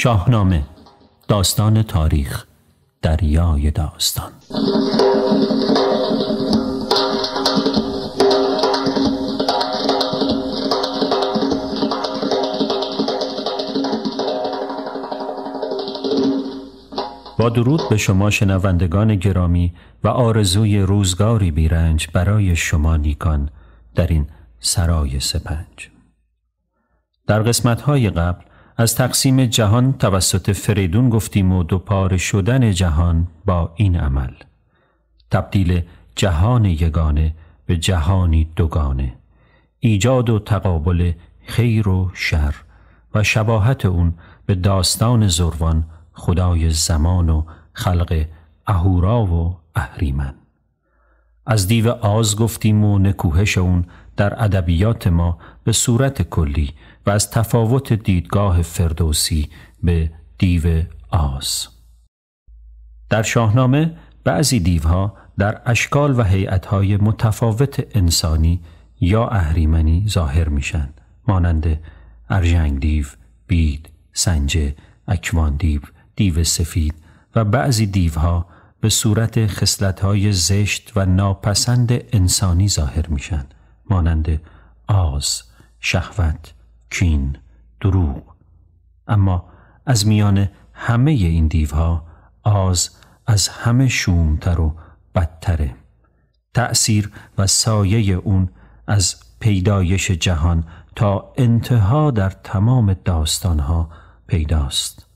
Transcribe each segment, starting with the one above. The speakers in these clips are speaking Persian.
شاهنامه داستان تاریخ دریای داستان با درود به شما شنوندگان گرامی و آرزوی روزگاری بیرنج برای شما نیکان در این سرای سپنج در قسمت قبل از تقسیم جهان توسط فریدون گفتیم و دوپاره شدن جهان با این عمل تبدیل جهان یگانه به جهانی دوگانه ایجاد و تقابل خیر و شر و شباهت اون به داستان زروان خدای زمان و خلق اهورا و اهریمن از دیو آز گفتیم و نکوهش اون در ادبیات ما به صورت کلی و از تفاوت دیدگاه فردوسی به دیو آز در شاهنامه بعضی دیوها در اشکال و هیئت‌های متفاوت انسانی یا اهریمنی ظاهر میشن مانند ارژنگ دیو، بید، سنجه، اکوان دیو، دیو سفید و بعضی دیوها به صورت خصلت‌های زشت و ناپسند انسانی ظاهر میشن مانند آز، شهوت، کین، دروغ اما از میان همه این دیوها آز از همه شومتر و بدتره تأثیر و سایه اون از پیدایش جهان تا انتها در تمام داستانها پیداست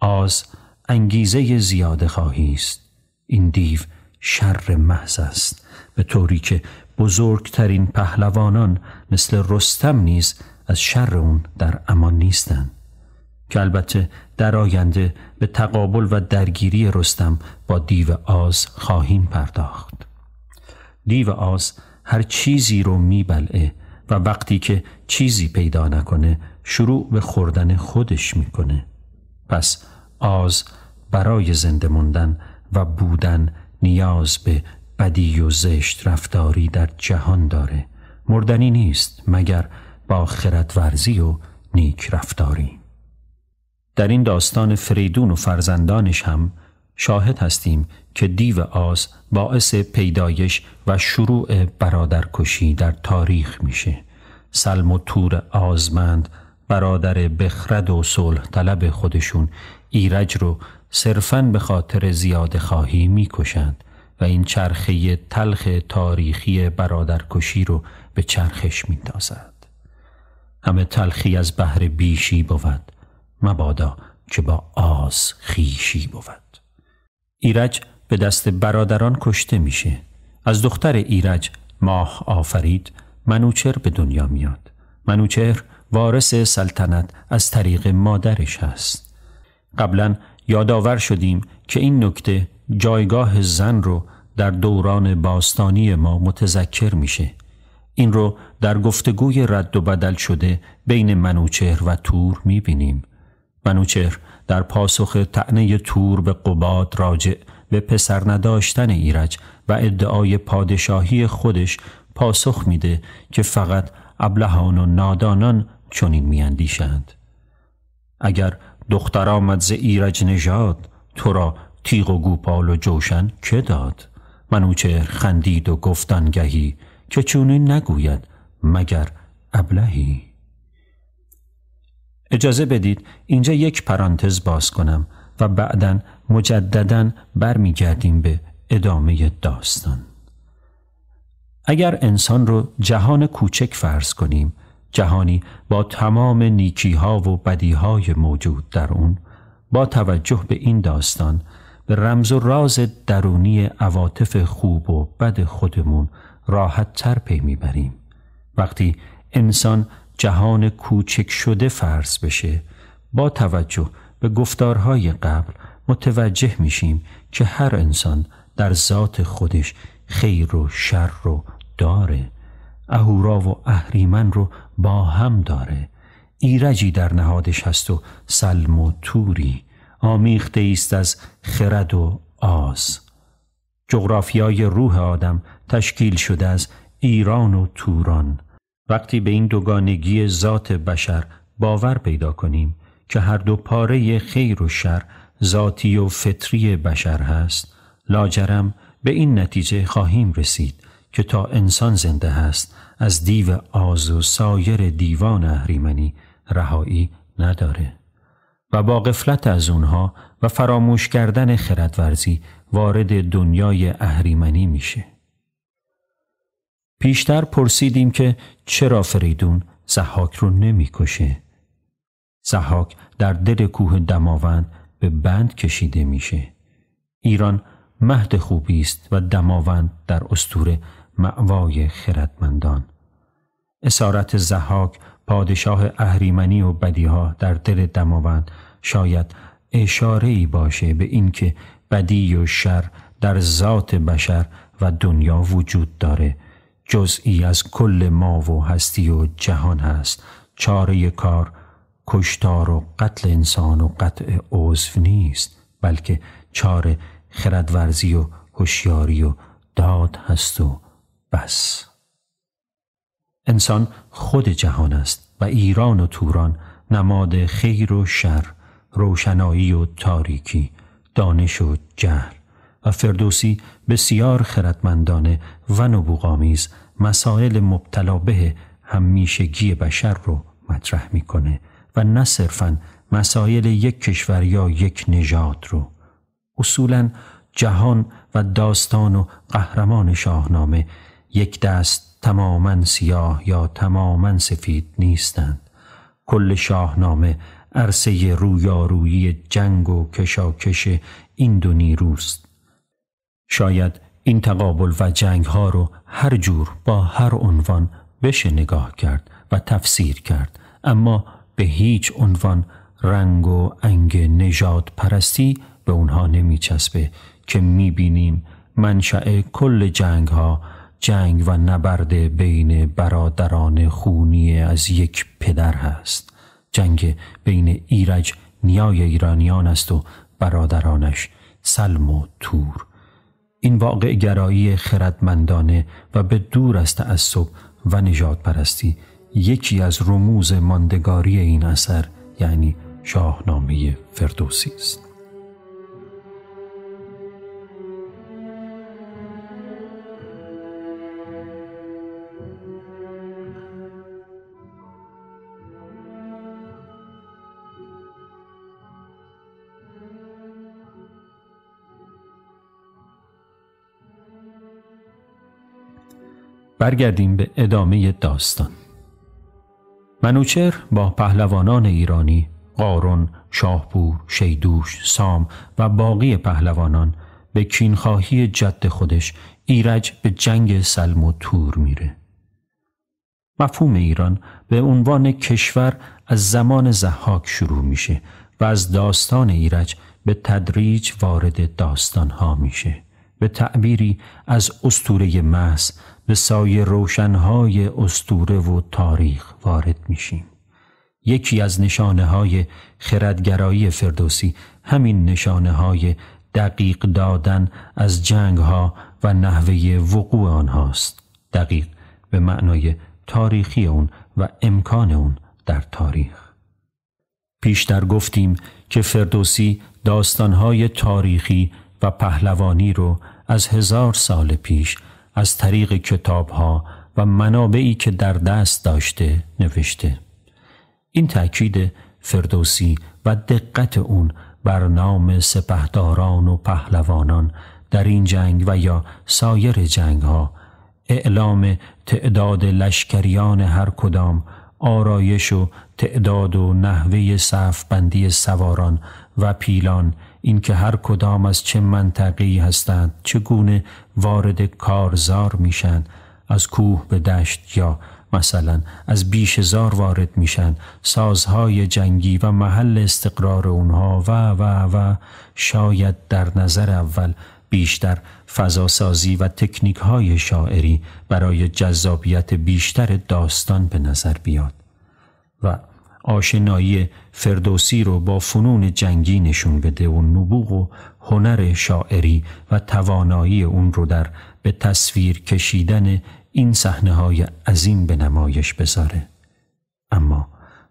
آز انگیزه زیاده خواهی است این دیو شر محض است به طوری که بزرگترین پهلوانان مثل رستم نیز از شر اون در امان نیستن که البته در آینده به تقابل و درگیری رستم با دیو آز خواهیم پرداخت دیو آز هر چیزی رو میبلعه و وقتی که چیزی پیدا نکنه شروع به خوردن خودش میکنه پس آز برای زنده موندن و بودن نیاز به بدی و زشت رفتاری در جهان داره مردنی نیست مگر با خردورزی و نیک رفتاری در این داستان فریدون و فرزندانش هم شاهد هستیم که دیو آز باعث پیدایش و شروع برادرکشی در تاریخ میشه سلم و تور آزمند برادر بخرد و صلح طلب خودشون ایرج رو صرفاً به خاطر زیاد خواهی میکشند و این چرخه تلخ تاریخی برادرکشی رو به چرخش میندازد همه تلخی از بهر بیشی بود مبادا که با آز خیشی بود ایرج به دست برادران کشته میشه از دختر ایرج ماه آفرید منوچر به دنیا میاد منوچر وارث سلطنت از طریق مادرش هست قبلا یادآور شدیم که این نکته جایگاه زن رو در دوران باستانی ما متذکر میشه این رو در گفتگوی رد و بدل شده بین منوچهر و تور می بینیم. منوچهر در پاسخ تعنی تور به قباد راجع به پسر نداشتن ایرج و ادعای پادشاهی خودش پاسخ میده که فقط ابلهان و نادانان چنین میاندیشند اگر دختر آمد ز ایرج نژاد تو را تیغ و گوپال و جوشن که داد منوچهر خندید و گفتانگهی که چونین نگوید مگر ابلهی اجازه بدید اینجا یک پرانتز باز کنم و بعدا مجددا برمیگردیم به ادامه داستان اگر انسان رو جهان کوچک فرض کنیم جهانی با تمام نیکی ها و بدی های موجود در اون با توجه به این داستان به رمز و راز درونی عواطف خوب و بد خودمون راحت تر پی میبریم وقتی انسان جهان کوچک شده فرض بشه با توجه به گفتارهای قبل متوجه میشیم که هر انسان در ذات خودش خیر و شر رو داره اهورا و اهریمن رو با هم داره ایرجی در نهادش هست و سلم و توری آمیخته ایست از خرد و آز جغرافیای روح آدم تشکیل شده از ایران و توران وقتی به این دوگانگی ذات بشر باور پیدا کنیم که هر دو پاره خیر و شر ذاتی و فطری بشر هست لاجرم به این نتیجه خواهیم رسید که تا انسان زنده هست از دیو آز و سایر دیوان اهریمنی رهایی نداره و با قفلت از اونها و فراموش کردن خردورزی وارد دنیای اهریمنی میشه پیشتر پرسیدیم که چرا فریدون زحاک رو نمیکشه. زحاک در دل کوه دماوند به بند کشیده میشه. ایران مهد خوبی است و دماوند در استور معوای خردمندان. اسارت زحاک پادشاه اهریمنی و بدیها در دل دماوند شاید اشاره ای باشه به اینکه بدی و شر در ذات بشر و دنیا وجود داره جزئی از کل ما و هستی و جهان هست چاره کار کشتار و قتل انسان و قطع عضو نیست بلکه چاره خردورزی و هوشیاری و داد هست و بس انسان خود جهان است و ایران و توران نماد خیر و شر روشنایی و تاریکی دانش و جهل و فردوسی بسیار خردمندانه و نبوغامیز مسائل مبتلا به همیشگی بشر رو مطرح میکنه و نه صرفا مسائل یک کشور یا یک نژاد رو اصولا جهان و داستان و قهرمان شاهنامه یک دست تماما سیاه یا تماما سفید نیستند کل شاهنامه عرصه رویارویی جنگ و کشاکش این دو نیروست شاید این تقابل و جنگ ها رو هر جور با هر عنوان بشه نگاه کرد و تفسیر کرد اما به هیچ عنوان رنگ و انگ نجات پرستی به اونها نمی چسبه که می بینیم منشأ کل جنگ ها جنگ و نبرد بین برادران خونی از یک پدر هست جنگ بین ایرج نیای ایرانیان است و برادرانش سلم و تور این واقع گرایی خردمندانه و به دور از تعصب و نجات پرستی یکی از رموز ماندگاری این اثر یعنی شاهنامه فردوسی است. برگردیم به ادامه داستان منوچر با پهلوانان ایرانی قارون، شاهپور، شیدوش، سام و باقی پهلوانان به کینخواهی جد خودش ایرج به جنگ سلم و تور میره. مفهوم ایران به عنوان کشور از زمان زحاک شروع میشه و از داستان ایرج به تدریج وارد داستان ها میشه. به تعبیری از استوره مس. به سایه روشنهای استوره و تاریخ وارد میشیم. یکی از نشانه های خردگرایی فردوسی همین نشانه های دقیق دادن از جنگ ها و نحوه وقوع آنهاست. دقیق به معنای تاریخی اون و امکان اون در تاریخ. پیشتر گفتیم که فردوسی داستانهای تاریخی و پهلوانی رو از هزار سال پیش از طریق کتاب ها و منابعی که در دست داشته نوشته این تأکید فردوسی و دقت اون بر نام سپهداران و پهلوانان در این جنگ و یا سایر جنگ ها اعلام تعداد لشکریان هر کدام آرایش و تعداد و نحوه صف بندی سواران و پیلان اینکه هر کدام از چه منطقی هستند چگونه وارد کارزار میشن از کوه به دشت یا مثلا از زار وارد میشن سازهای جنگی و محل استقرار اونها و و و شاید در نظر اول بیشتر فضاسازی و تکنیک های شاعری برای جذابیت بیشتر داستان به نظر بیاد و آشنایی فردوسی رو با فنون جنگی نشون بده و نبوغ و هنر شاعری و توانایی اون رو در به تصویر کشیدن این صحنه های عظیم به نمایش بذاره اما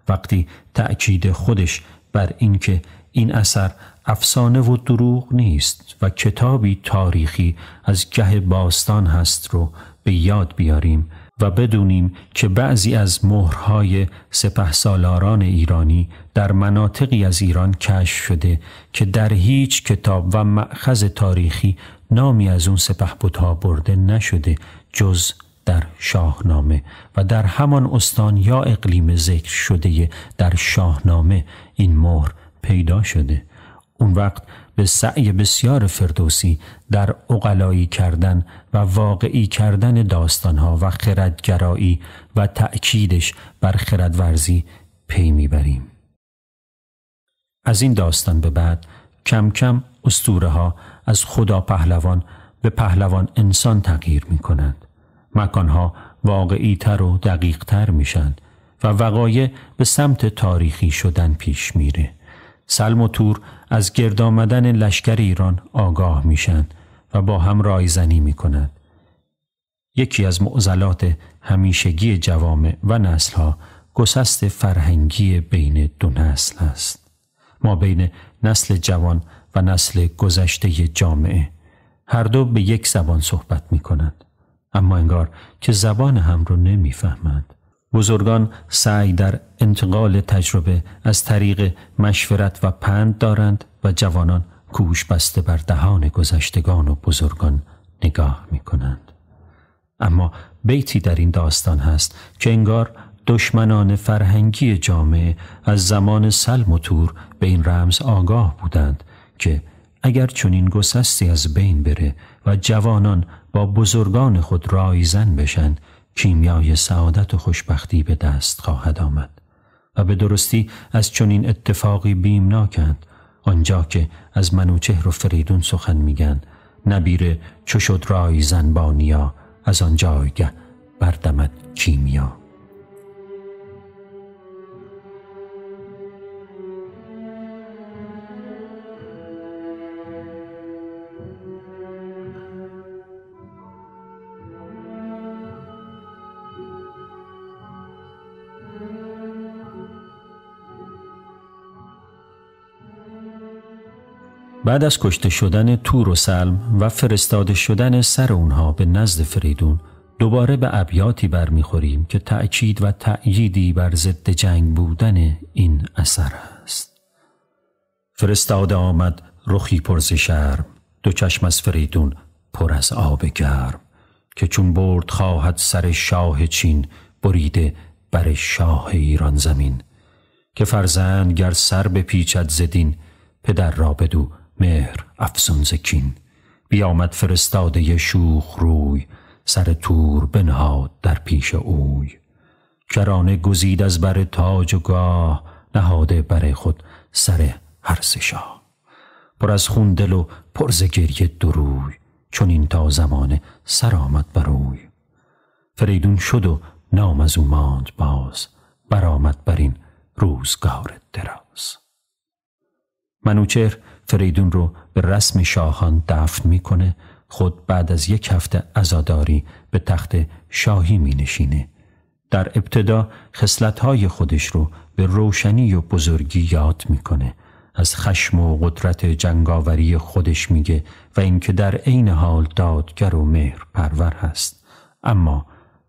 وقتی تأکید خودش بر اینکه این اثر افسانه و دروغ نیست و کتابی تاریخی از گه باستان هست رو به یاد بیاریم و بدونیم که بعضی از مهرهای سپه سالاران ایرانی در مناطقی از ایران کشف شده که در هیچ کتاب و معخذ تاریخی نامی از اون سپه برده نشده جز در شاهنامه و در همان استان یا اقلیم ذکر شده در شاهنامه این مهر پیدا شده اون وقت به سعی بسیار فردوسی در اقلایی کردن و واقعی کردن داستانها و خردگرایی و تأکیدش بر خردورزی پی میبریم. از این داستان به بعد کم کم استوره ها از خدا پهلوان به پهلوان انسان تغییر می کنند. مکانها واقعی تر و دقیق تر شند و وقایع به سمت تاریخی شدن پیش میره. سلم و تور از گرد آمدن لشکر ایران آگاه میشن و با هم رایزنی میکنند. یکی از معضلات همیشگی جوامع و ها گسست فرهنگی بین دو نسل است. ما بین نسل جوان و نسل گذشته جامعه هر دو به یک زبان صحبت می کنند. اما انگار که زبان هم رو نمیفهمند. بزرگان سعی در انتقال تجربه از طریق مشورت و پند دارند و جوانان کوش بسته بر دهان گذشتگان و بزرگان نگاه می کنند. اما بیتی در این داستان هست که انگار دشمنان فرهنگی جامعه از زمان سلم و تور به این رمز آگاه بودند که اگر چنین گسستی از بین بره و جوانان با بزرگان خود رایزن بشند، کیمیای سعادت و خوشبختی به دست خواهد آمد و به درستی از چنین اتفاقی بیمناکند آنجا که از منوچهر و فریدون سخن میگن نبیره چو شد رای زنبانیا از آنجایگه بردمد کیمیا بعد از کشته شدن تور و سلم و فرستاده شدن سر اونها به نزد فریدون دوباره به ابیاتی برمیخوریم که تأکید و تأییدی بر ضد جنگ بودن این اثر است فرستاده آمد رخی پرز شرم دو چشم از فریدون پر از آب گرم که چون برد خواهد سر شاه چین بریده بر شاه ایران زمین که فرزند گر سر به پیچت زدین پدر را بدو مهر افسون زکین بیامد فرستاده شوخ روی سر تور بنهاد در پیش اوی کرانه گزید از بر تاج و گاه نهاده بر خود سر هر شاه پر از خون دل و پر ز گریه دروی چون این تا زمانه سر آمد بروی فریدون شد و نام از او ماند باز برآمد بر این روزگار دراز منوچهر فریدون رو به رسم شاهان دفن میکنه خود بعد از یک هفته ازاداری به تخت شاهی می نشینه. در ابتدا های خودش رو به روشنی و بزرگی یاد میکنه از خشم و قدرت جنگاوری خودش میگه و اینکه در عین حال دادگر و مهر پرور هست اما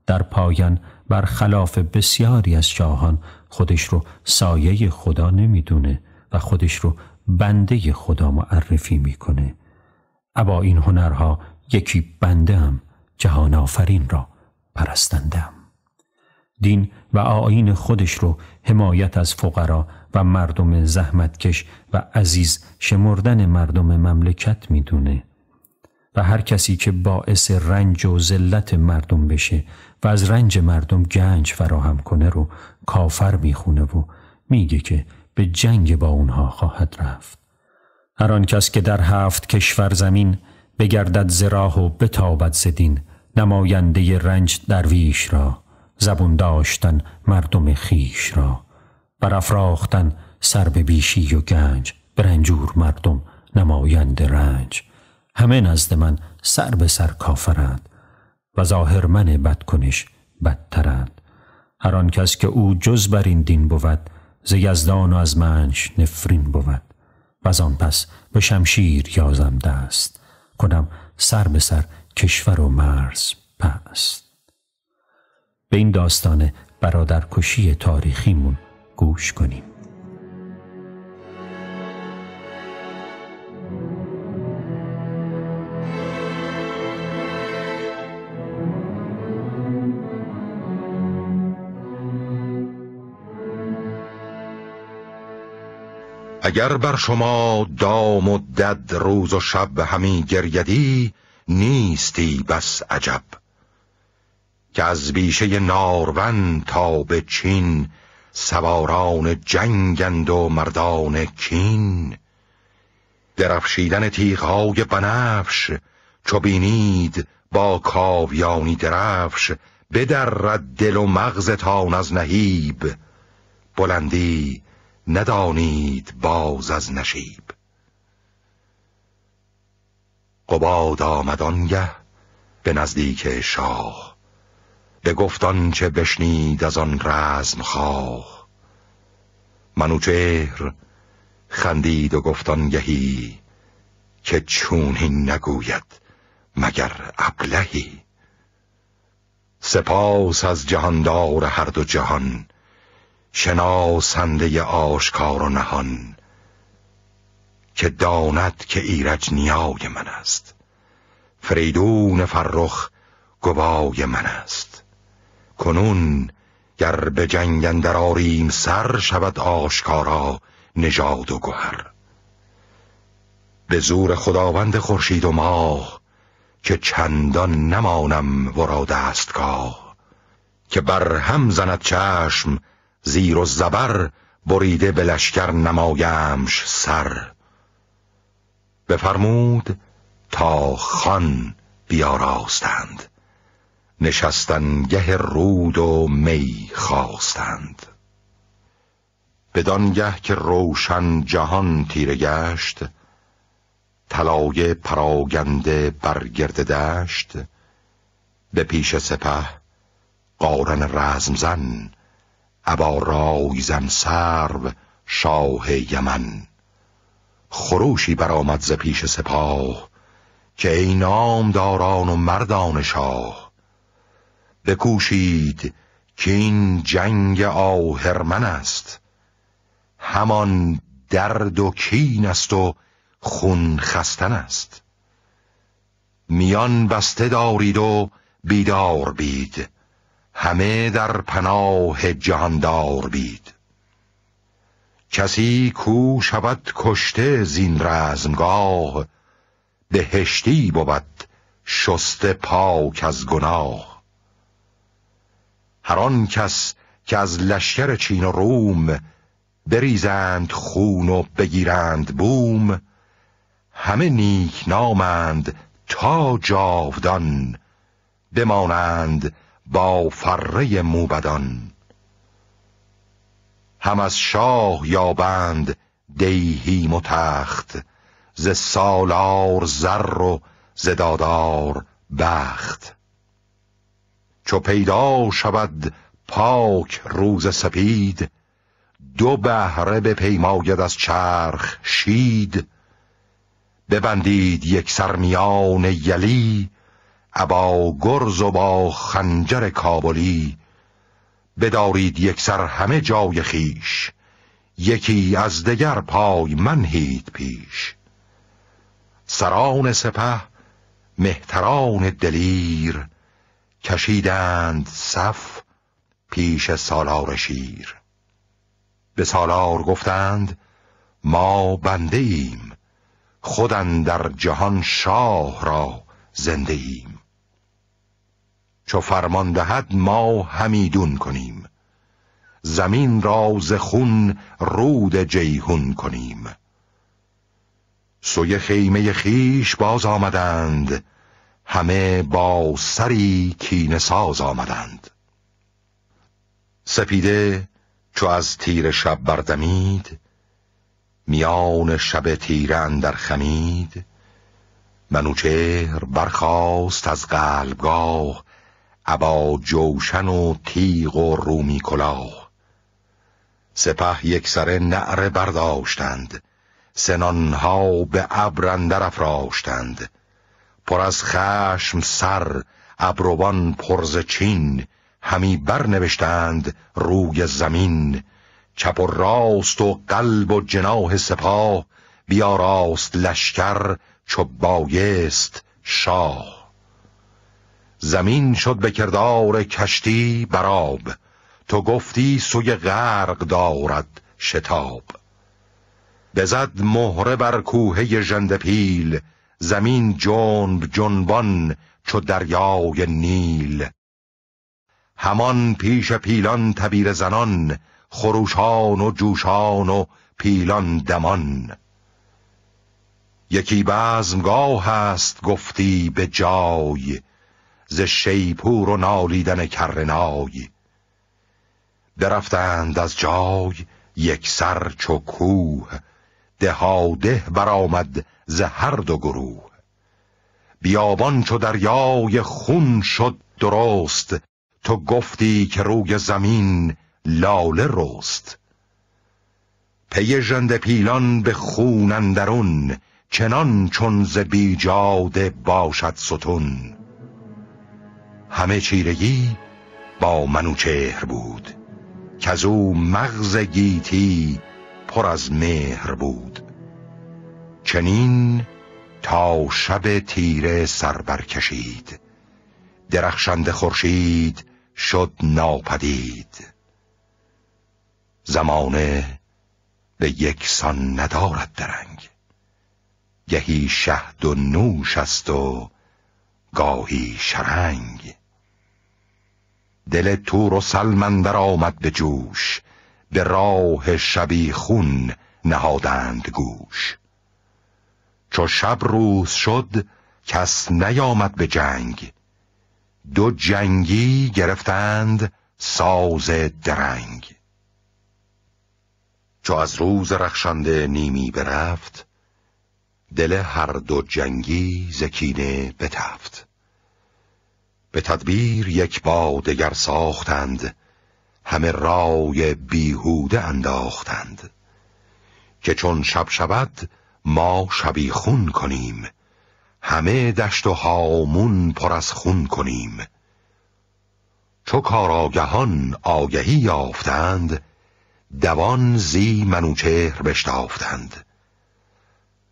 در پایان بر خلاف بسیاری از شاهان خودش رو سایه خدا نمیدونه و خودش رو بنده خدا معرفی میکنه ابا این هنرها یکی بنده هم جهان آفرین را پرستندم دین و آین خودش رو حمایت از فقرا و مردم زحمتکش و عزیز شمردن مردم مملکت میدونه و هر کسی که باعث رنج و ذلت مردم بشه و از رنج مردم گنج فراهم کنه رو کافر میخونه و میگه که به جنگ با اونها خواهد رفت هر کس که در هفت کشور زمین بگردد زراح و بتابد زدین نماینده رنج درویش را زبون داشتن مردم خیش را برافراختن سر به بیشی و گنج برنجور مردم نماینده رنج همه نزد من سر به سر کافرند و ظاهر من بدکنش بدترند هر کس که او جز بر این دین بود ز یزدان و از منش نفرین بود و از آن پس به شمشیر یازم دست کنم سر به سر کشور و مرز پست به این داستان برادرکشی تاریخیمون گوش کنیم اگر بر شما دام و دد روز و شب همی گریدی نیستی بس عجب که از بیشه نارون تا به چین سواران جنگند و مردان کین درفشیدن تیغهای بنفش چو بینید با کاویانی درفش بدرد دل و مغزتان از نهیب بلندی ندانید باز از نشیب قباد آمد آنگه به نزدیک شاه به گفتان چه بشنید از آن رزم خواه منوچهر خندید و گفتان گهی که چونین نگوید مگر ابلهی سپاس از جهاندار هر دو جهان شناسنده آشکار و نهان که داند که ایرج نیای من است فریدون فرخ گوای من است کنون گر به جنگ آریم سر شود آشکارا نژاد و گهر به زور خداوند خورشید و ماه که چندان نمانم ورا دستگاه که بر هم زند چشم زیر و زبر بریده به لشکر نمایمش سر بفرمود تا خان بیاراستند گه رود و می خواستند دانگه که روشن جهان تیره گشت طلای پراگنده برگرد دشت به پیش سپه قارن رزمزن ابا رای زن شاه یمن خروشی برآمد ز پیش سپاه که ای داران و مردان شاه بکوشید که این جنگ آهرمن است همان درد و کین است و خون خستن است میان بسته دارید و بیدار بید همه در پناه جهاندار بید کسی کو شود کشته زین رزمگاه بهشتی بود شسته پاک از گناه هر آن کس که از لشکر چین و روم بریزند خون و بگیرند بوم همه نیک نامند تا جاودان بمانند با فره موبدان هم از شاه بند دیهی و ز سالار زر و ز دادار بخت چو پیدا شود پاک روز سپید دو بهره به پیماید از چرخ شید ببندید یک سرمیان یلی ابا گرز و با خنجر کابلی بدارید یک سر همه جای خیش یکی از دگر پای منهید پیش سران سپه مهتران دلیر کشیدند صف پیش سالار شیر به سالار گفتند ما بنده ایم خودن در جهان شاه را زنده ایم چو فرمان دهد ما همیدون کنیم زمین را ز خون رود جیهون کنیم سوی خیمه خیش باز آمدند همه با سری کین ساز آمدند سپیده چو از تیر شب بردمید میان شب تیران در خمید منوچهر برخاست از قلبگاه عبا جوشن و تیغ و رومی کلاه سپه یک سر نعره برداشتند سنانها به ابر افراشتند پر از خشم سر ابروان پرز چین همی برنوشتند روی زمین چپ و راست و قلب و جناه سپاه بیا راست لشکر چو بایست شاه زمین شد به کردار کشتی براب تو گفتی سوی غرق دارد شتاب بزد مهره بر کوهه جند پیل زمین جنب جنبان چو دریای نیل همان پیش پیلان تبیر زنان خروشان و جوشان و پیلان دمان یکی بزمگاه هست گفتی به جای ز شیپور و نالیدن کرنای درفتند از جای یک سر چو کوه دهاده برآمد ز هر دو گروه بیابان چو دریای خون شد درست تو گفتی که روی زمین لاله رست پی ژنده پیلان به خون اندرون چنان چون ز بیجاده باشد ستون همه چیرگی با منوچهر بود که از او مغز گیتی پر از مهر بود چنین تا شب تیره سر برکشید درخشند خورشید شد ناپدید زمانه به یکسان ندارد درنگ گهی شهد و نوش است و گاهی شرنگ دل تور و سلمن در آمد به جوش به راه شبی خون نهادند گوش چو شب روز شد کس نیامد به جنگ دو جنگی گرفتند ساز درنگ چو از روز رخشنده نیمی برفت دل هر دو جنگی زکینه بتفت به تدبیر یک با دگر ساختند همه رای بیهوده انداختند که چون شب شود ما شبی خون کنیم همه دشت و هامون پر از خون کنیم چو کاراگهان آگهی یافتند دوان زی منوچهر بشتافتند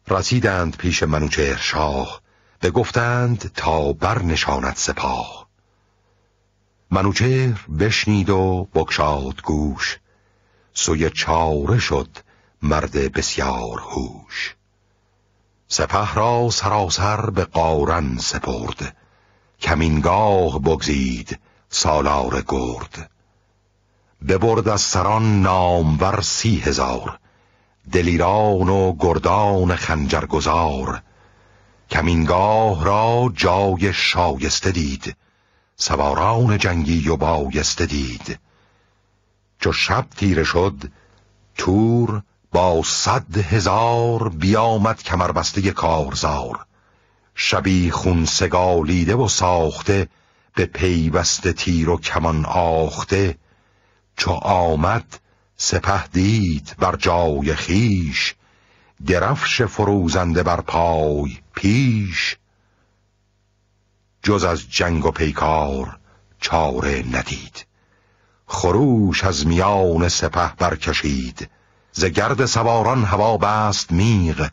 رسیدند پیش منوچهر شاه بگفتند تا برنشاند سپاه منوچهر بشنید و بکشاد گوش سوی چاره شد مرد بسیار هوش سپه را سراسر به قارن سپرد کمینگاه بگزید سالار گرد ببرد از سران نامور سی هزار دلیران و گردان خنجرگزار کمینگاه را جای شایسته دید سواران جنگی و بایسته دید چو شب تیره شد تور با صد هزار بیامد کمربسته کارزار شبی خون سگالیده و ساخته به پیوسته تیر و کمان آخته چو آمد سپه دید بر جای خیش درفش فروزنده بر پای پیش جز از جنگ و پیکار چاره ندید خروش از میان سپه برکشید ز گرد سواران هوا بست میغ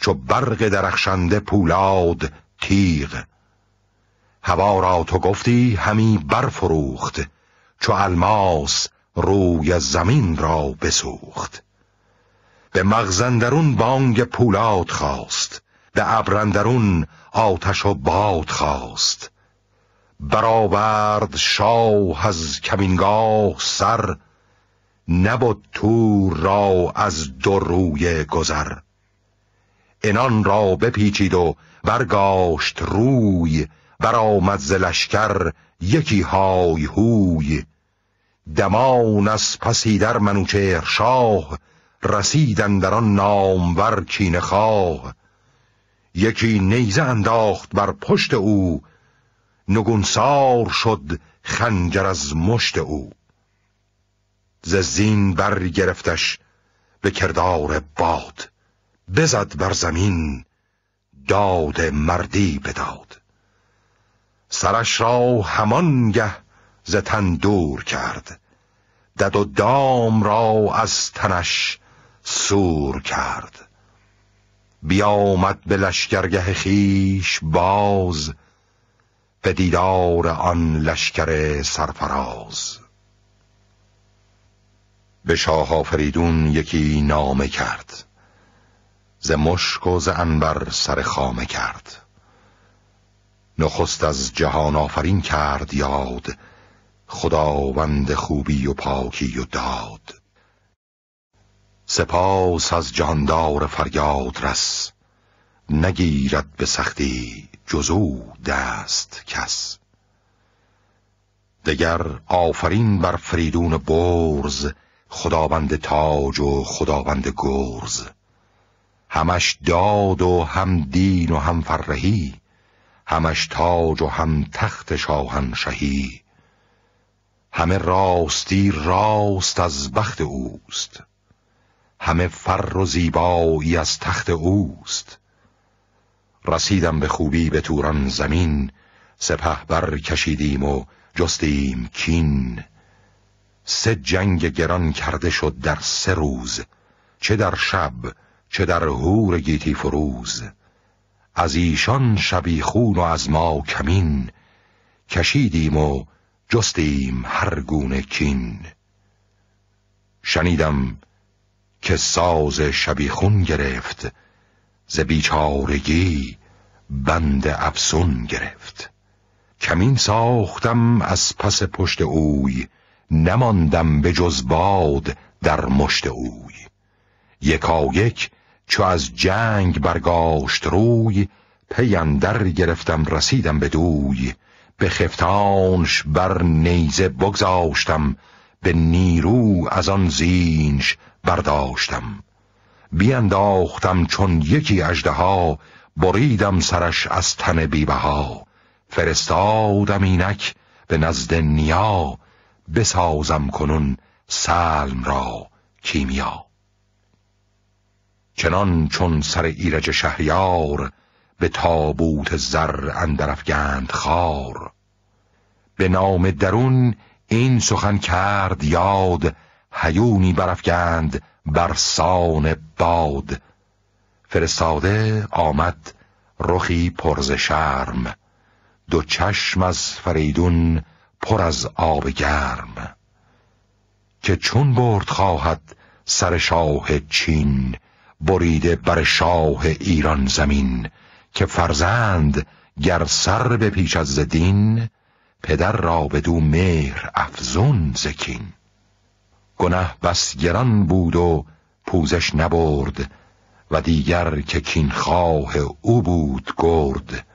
چو برق درخشنده پولاد تیغ هوا را تو گفتی همی برفروخت چو الماس روی زمین را بسوخت به مغزندرون بانگ پولاد خواست به ابرندرون آتش و باد خواست برآورد شاه از کمینگاه سر نبود تور را از دروی گذر انان را بپیچید و برگاشت روی برآمد ز لشکر یکی های هوی دمان از پسی در منوچهر شاه رسیدن در آن نامور چین خواه یکی نیزه انداخت بر پشت او نگونسار شد خنجر از مشت او ز زین گرفتش به کردار باد بزد بر زمین داد مردی بداد سرش را همانگه ز تن دور کرد دد و دام را از تنش سور کرد بیامد به لشکرگه خیش باز به دیدار آن لشکر سرفراز به شاه فریدون یکی نامه کرد ز مشک و ز انبر سر خامه کرد نخست از جهان آفرین کرد یاد خداوند خوبی و پاکی و داد سپاس از جهاندار فریاد رس نگیرد به سختی جزو دست کس دگر آفرین بر فریدون برز خداوند تاج و خداوند گرز همش داد و هم دین و هم فرهی همش تاج و هم تخت شاهنشهی همه راستی راست از بخت اوست همه فر و زیبایی از تخت اوست رسیدم به خوبی به توران زمین سپه بر کشیدیم و جستیم کین سه جنگ گران کرده شد در سه روز چه در شب چه در هور گیتی فروز از ایشان شبی خون و از ما کمین کشیدیم و جستیم هر گونه کین شنیدم که ساز شبیخون گرفت ز بیچارگی بند افسون گرفت کمین ساختم از پس پشت اوی نماندم به جز باد در مشت اوی یکا یک چو از جنگ برگاشت روی پیندر گرفتم رسیدم به دوی به خفتانش بر نیزه بگذاشتم به نیرو از آن زینش برداشتم بیانداختم چون یکی ها بریدم سرش از تن ها فرستادم اینک به نزد نیا بسازم کنون سلم را کیمیا چنان چون سر ایرج شهریار به تابوت زر اندرفگند خار به نام درون این سخن کرد یاد هیونی برافکند سان باد فرستاده آمد رخی پرز شرم دو چشم از فریدون پر از آب گرم که چون برد خواهد سر شاه چین بریده بر شاه ایران زمین که فرزند گر سر به پیش از دین پدر را دو مهر افزون زکین گنه بس گران بود و پوزش نبرد و دیگر که کینخواه او بود گرد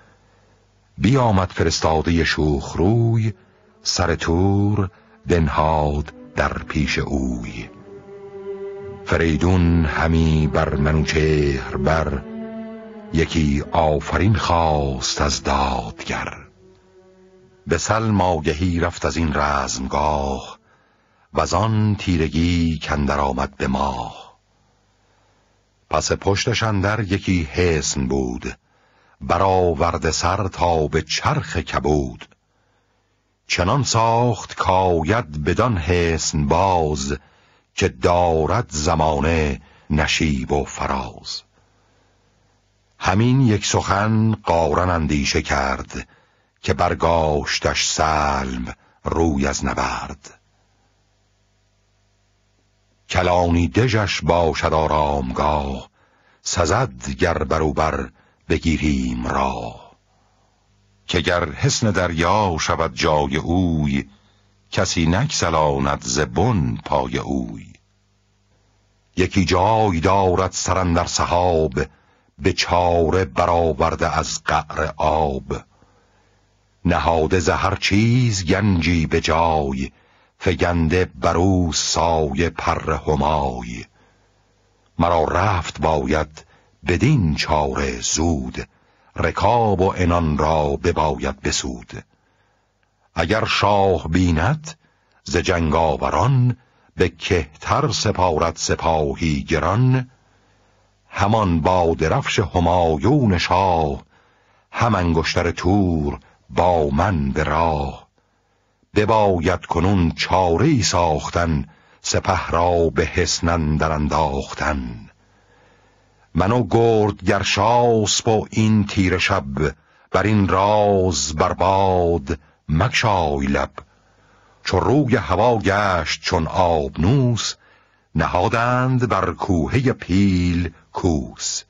بیامد فرستاده شوخ روی سر تور دنهاد در پیش اوی فریدون همی بر منوچهر بر یکی آفرین خواست از دادگر به سلم آگهی رفت از این رزمگاه و آن تیرگی کندر آمد به ماه پس پشتشان در یکی حسن بود برآورده سر تا به چرخ کبود چنان ساخت کاید بدان حسن باز که دارد زمانه نشیب و فراز همین یک سخن قارن اندیشه کرد که برگاشتش سلم روی از نبرد کلانی دژش باشد آرامگاه سزد گر بر بگیریم را که گر حسن دریا شود جای اوی کسی نکسلاند زبون پای اوی یکی جای دارد سرن در صحاب به چاره برآورده از قعر آب نهاده زهر چیز گنجی به جای فگنده بر او سای پر همای مرا رفت باید بدین چاره زود رکاب و انان را بباید بسود اگر شاه بیند ز جنگاوران به کهتر سپارت سپاهی گران همان با درفش همایون شاه هم انگشتر تور با من به راه بباید کنون چاره ای ساختن سپه را به حسنن در انداختن من گرد گرشاس با این تیر شب بر این راز برباد مکشای لب چو روی هوا گشت چون نوس نهادند بر کوه پیل کوس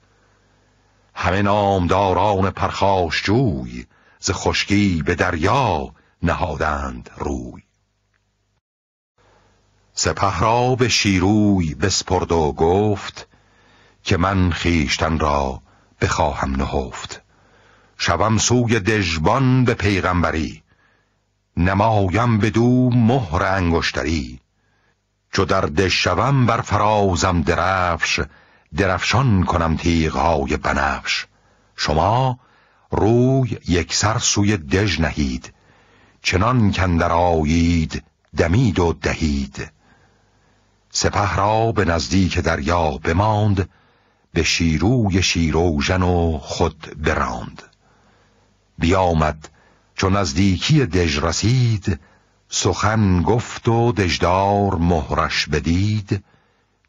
همه نامداران پرخاش جوی ز خشکی به دریا نهادند روی سپه را به شیروی بسپرد و گفت که من خیشتن را بخواهم نهفت شوم سوی دژبان به پیغمبری نمایم به دو مهر انگشتری چو در دش شوم بر فرازم درفش درفشان کنم تیغهای بنفش شما روی یکسر سوی دژ نهید چنان کندر آیید دمید و دهید سپه را به نزدیک دریا بماند به شیروی شیروژن و خود براند بیامد چون نزدیکی دژ رسید سخن گفت و دژدار مهرش بدید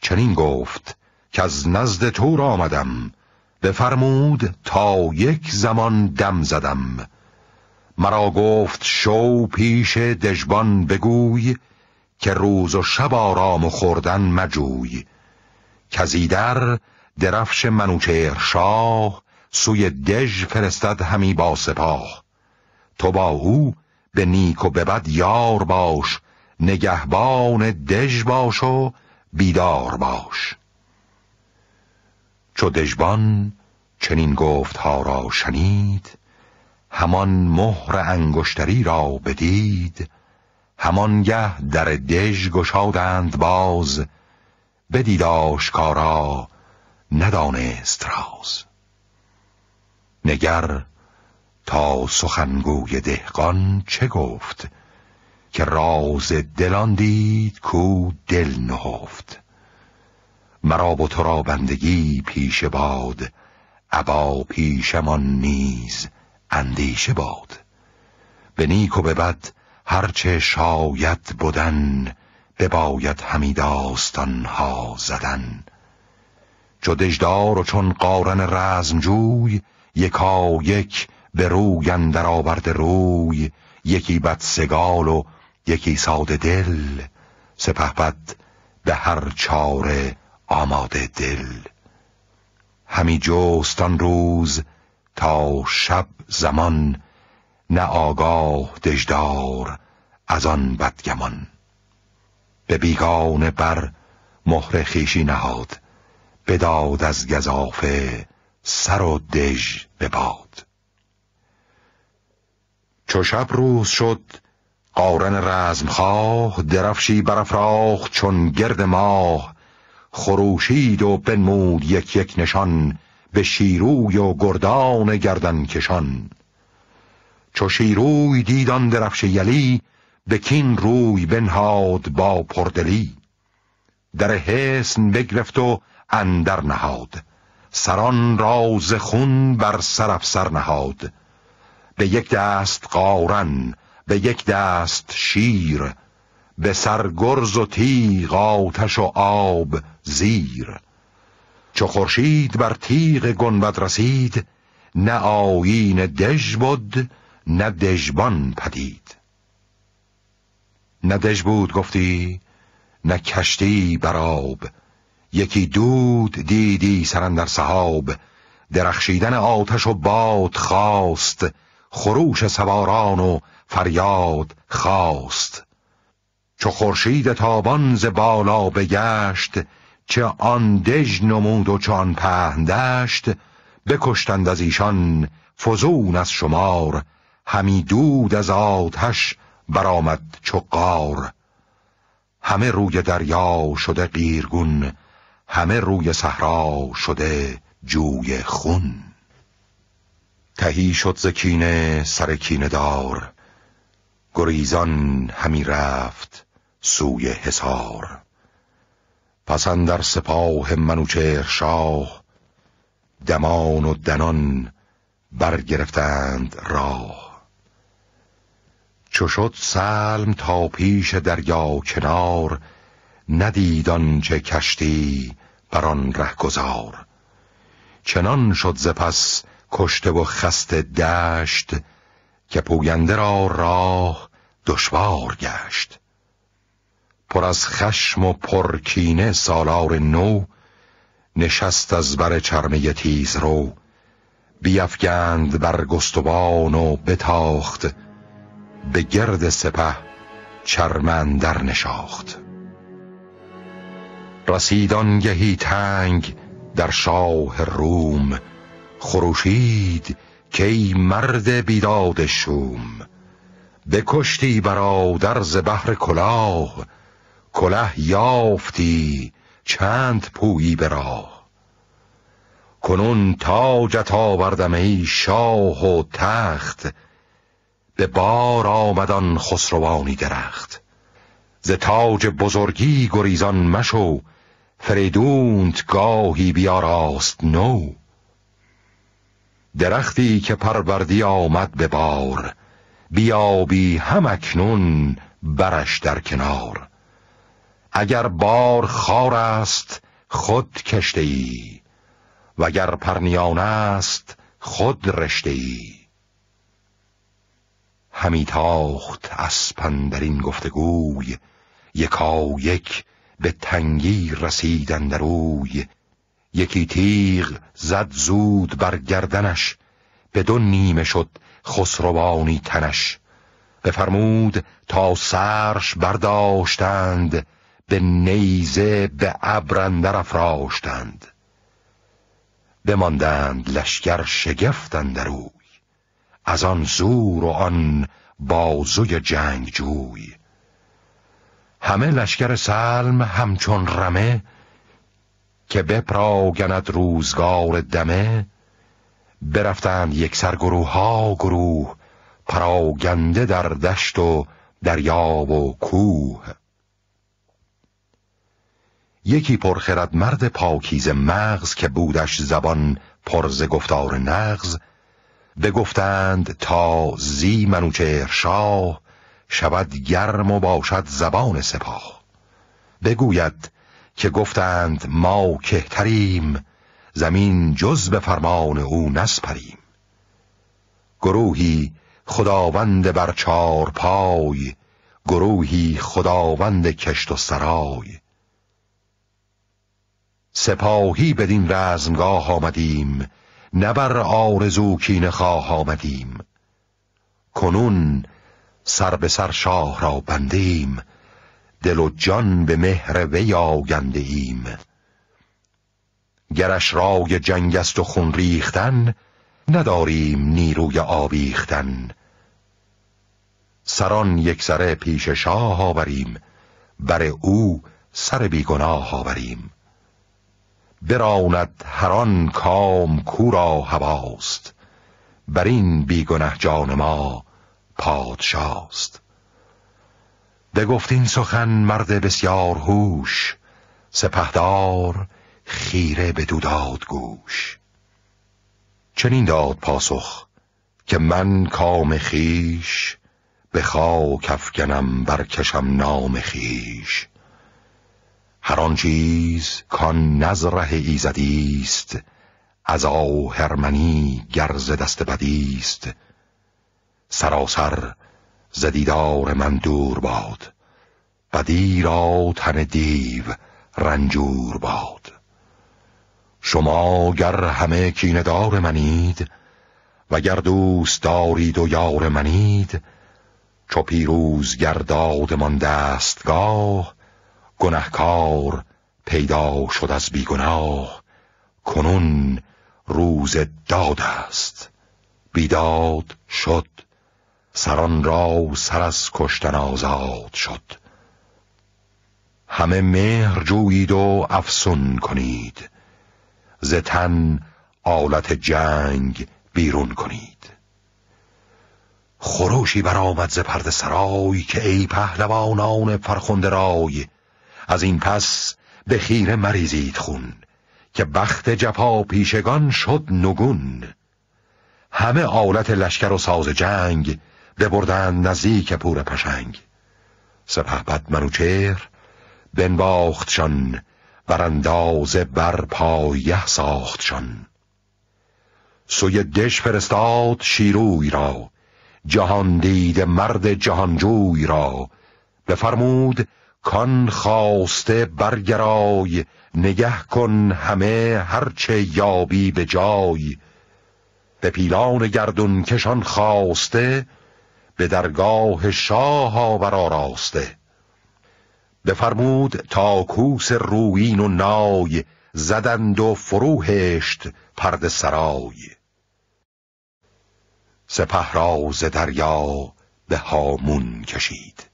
چنین گفت که از نزد را آمدم بفرمود تا یک زمان دم زدم مرا گفت شو پیش دژبان بگوی که روز و شب آرام و خوردن مجوی کزیدر درفش منوچهر شاه سوی دژ فرستد همی با سپاه تو با او به نیک و به بد یار باش نگهبان دژ باش و بیدار باش چو دژبان چنین گفت ها را شنید همان مهر انگشتری را بدید همانگه در دژ گشادند باز بدید آشکارا ندانست راز نگر تا سخنگوی دهقان چه گفت که راز دلان دید کو دل نهفت مرا با تو را بندگی پیش باد ابا پیشمان نیز اندیشه باد به نیک و به بد هرچه شاید به بباید همی داستانها زدن چو دژدار و چون قارن رزمجوی یکا یک به روی اندر آورد روی یکی بد سگال و یکی ساده دل سپهبد به هر چاره آماده دل همی جوستان روز تا شب زمان نه آگاه دژدار از آن بدگمان به بیگان بر مهر خیشی نهاد بداد از گذافه سر و دژ به باد چو شب روز شد قارن رزمخواه درفشی برافراخت چون گرد ماه خروشید و بنمود یک یک نشان به شیروی و گردان گردن کشان چو شیروی دیدان درفش یلی به کین روی بنهاد با پردلی در حسن بگرفت و اندر نهاد سران راز خون بر سرف سر نهاد به یک دست قارن به یک دست شیر به سر گرز و تیغ آتش و آب زیر چو خورشید بر تیغ گنبد رسید نه آیین دژ بود نه دژبان پدید نه دژ بود گفتی نه کشتی براب یکی دود دیدی سرن در صحاب درخشیدن آتش و باد خواست خروش سواران و فریاد خواست چو خورشید تابان ز بالا بگشت چه آن دژ نمود و چان پهن دشت بکشتند از ایشان فزون از شمار همی دود از آتش برآمد چو قار همه روی دریا شده قیرگون همه روی صحرا شده جوی خون تهی شد ز سر کینه دار گریزان همی رفت سوی حصار پس در سپاه منوچهر شاه دمان و دنان برگرفتند راه چو شد سلم تا پیش دریا کنار ندیدان چه کشتی بر آن گذار چنان شد ز پس کشته و خسته دشت که پوینده را راه دشوار گشت پر از خشم و پرکینه سالار نو نشست از بر چرمه تیز رو بیفگند بر گستوان و بتاخت به گرد سپه چرمن در نشاخت رسیدان گهی تنگ در شاه روم خروشید که ای مرد بیداد شوم بکشتی برادر ز بهر کلاه کله یافتی چند پویی به راه کنون تاجت آوردم شاه و تخت به بار آمدان خسروانی درخت ز تاج بزرگی گریزان مشو فریدونت گاهی بیاراست نو درختی که پروردی آمد به بار بیابی همکنون برش در کنار اگر بار خار است خود کشته ای اگر پرنیان است خود رشته ای همی تاخت اسپن در این گفتگوی یکا یک به تنگی رسیدن دروی یکی تیغ زد زود بر گردنش به دو نیمه شد خسروانی تنش بفرمود تا سرش برداشتند به نیزه به ابرندر افراشتند بماندند لشکر شگفتند دروی، از آن زور و آن بازوی جنگجوی همه لشکر سلم همچون رمه که بپراگند روزگار دمه برفتند سر گروه ها گروه پراگنده در دشت و دریاب و کوه یکی پرخرد مرد پاکیز مغز که بودش زبان پرز گفتار نغز بگفتند تا زی منوچهر شاه شود گرم و باشد زبان سپاه بگوید که گفتند ما کهتریم زمین جز به فرمان او نسپریم گروهی خداوند بر چار پای گروهی خداوند کشت و سرای سپاهی بدین رزمگاه آمدیم نه بر آرزو کین خواه آمدیم کنون سر به سر شاه را بندیم دل و جان به مهر وی آگنده ایم گرش رای جنگ است و خون ریختن نداریم نیروی آبیختن. سران یک سره پیش شاه آوریم بر او سر بیگناه آوریم براند هران کام کورا هواست بر این بیگنه جان ما پادشاست گفت این سخن مرد بسیار هوش سپهدار خیره به دوداد گوش چنین داد پاسخ که من کام خیش به خاک بر برکشم نام خیش هر آن چیز کان نظره ایزدی است از آهرمنی گرز دست بدی است سراسر زدیدار من دور باد بدی را تن دیو رنجور باد شما گر همه کیندار منید و گر دوست دارید و یار منید چو پیروز گرداد من دستگاه گنهکار پیدا شد از بیگناه کنون روز داد است بیداد شد سران را سر از کشتن آزاد شد همه مهر جویید و افسون کنید ز تن آلت جنگ بیرون کنید خروشی برآمد ز پرده سرای که ای پهلوانان فرخنده رای از این پس به خیر مریزید خون که بخت جپا پیشگان شد نگون همه آلت لشکر و ساز جنگ ببردن نزدیک پور پشنگ سپه بد منوچهر بنباختشان بر اندازه بر پایه ساختشان سوی دش فرستاد شیروی را جهان دید مرد جهانجوی را بفرمود کان خواسته برگرای نگه کن همه هرچه یابی به جای به پیلان گردون کشان خواسته به درگاه شاه آور آراسته بفرمود تا کوس روین و نای زدند و فروهشت پرد سرای سپه راز دریا به هامون کشید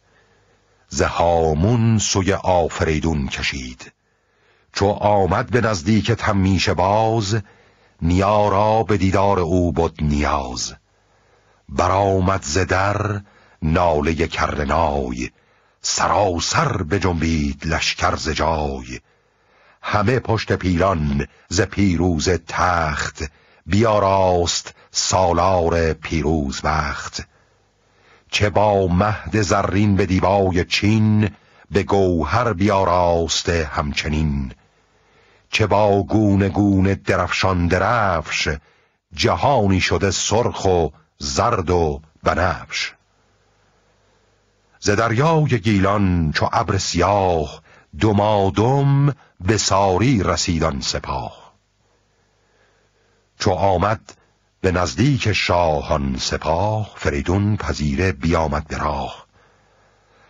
زهامون سوی آفریدون کشید چو آمد به نزدیک تمیش باز را به دیدار او بود نیاز برآمد ز در ناله کرنای سراسر جنبید لشکر ز جای همه پشت پیران ز پیروز تخت بیاراست سالار پیروز وقت چه با مهد زرین به دیبای چین به گوهر بیاراسته همچنین چه با گونه گونه درفشان درفش جهانی شده سرخ و زرد و بنفش ز دریای گیلان چو ابر سیاه دمادم به ساری رسیدان سپاه چو آمد به نزدیک شاهان سپاه فریدون پذیره بیامد به راه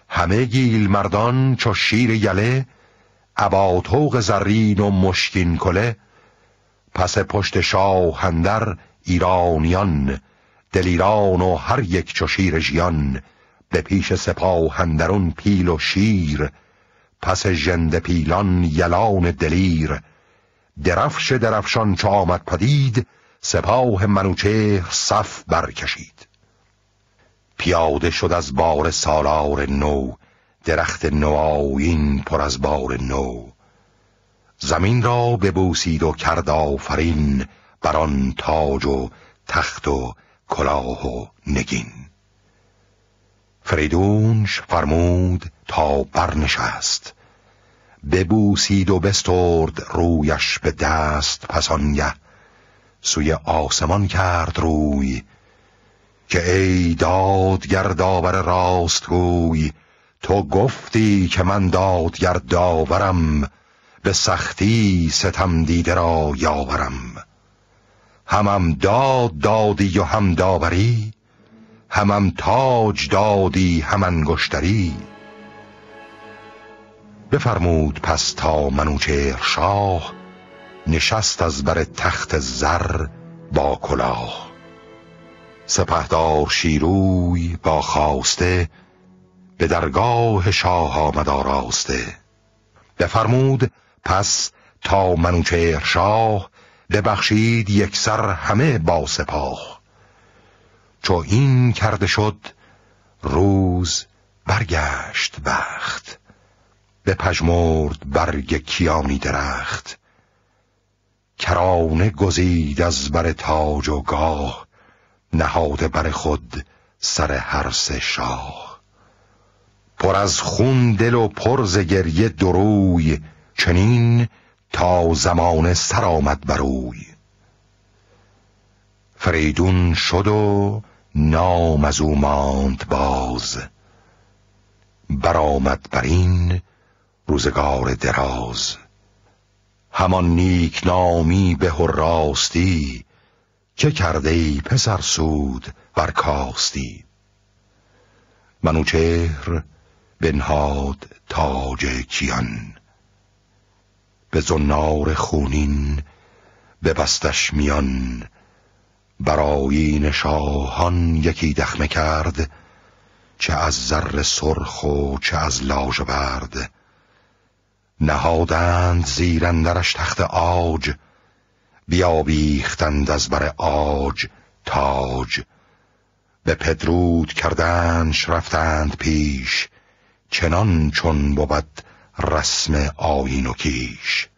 همه گیل مردان چو شیر یله توق زرین و مشکین کله پس پشت شاهندر ایرانیان دلیران و هر یک چو شیر ژیان به پیش سپاهندرون پیل و شیر پس ژنده پیلان یلان دلیر درفش درفشان چو آمد پدید سپاه منوچهر صف برکشید پیاده شد از بار سالار نو درخت نوآیین پر از بار نو زمین را ببوسید و کرد آفرین بر آن تاج و تخت و کلاه و نگین فریدونش فرمود تا برنشست ببوسید و بسترد رویش به دست پس سوی آسمان کرد روی که ای دادگر داور راست گوی تو گفتی که من دادگر داورم به سختی ستم دیده را یاورم همم داد دادی و هم داوری همم تاج دادی هم انگشتری بفرمود پس تا منوچهر شاه نشست از بر تخت زر با کلاه سپهدار شیروی با خاسته به درگاه شاه آمد آراسته بفرمود پس تا منوچهر شاه ببخشید یک سر همه با سپاه چو این کرده شد روز برگشت بخت به پژمرد برگ کیانی درخت کرانه گزید از بر تاج و گاه نهاده بر خود سر هر سه شاه پر از خون دل و پر ز گریه دروی چنین تا زمان سر آمد بروی فریدون شد و نام از او ماند باز برآمد بر این روزگار دراز همان نیک نامی به راستی چه کرده ای پسر سود بر کاستی منوچهر بنهاد تاج کیان به زنار خونین به بستش میان برای شاهان یکی دخمه کرد چه از زر سرخ و چه از لاژ برد نهادند زیرندرش تخت آج بیابیختند از بر آج تاج به پدرود کردنش رفتند پیش چنان چون بود رسم آین و کیش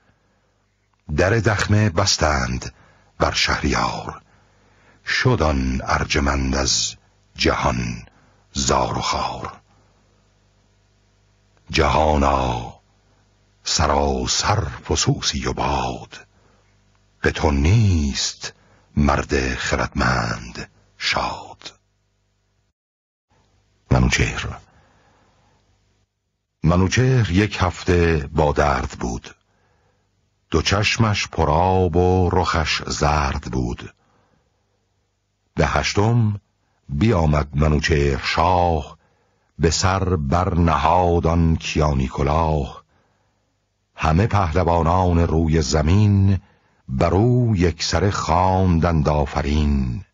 در دخمه بستند بر شهریار شدان ارجمند از جهان زار و خار جهانا سراسر فسوسی و باد به تو نیست مرد خردمند شاد منوچهر منوچهر یک هفته با درد بود دو چشمش پراب و رخش زرد بود به هشتم بیامد منوچهر شاه به سر بر نهادان کیانی کلاه همه پهلوانان روی زمین بر او سر خواندند آفرین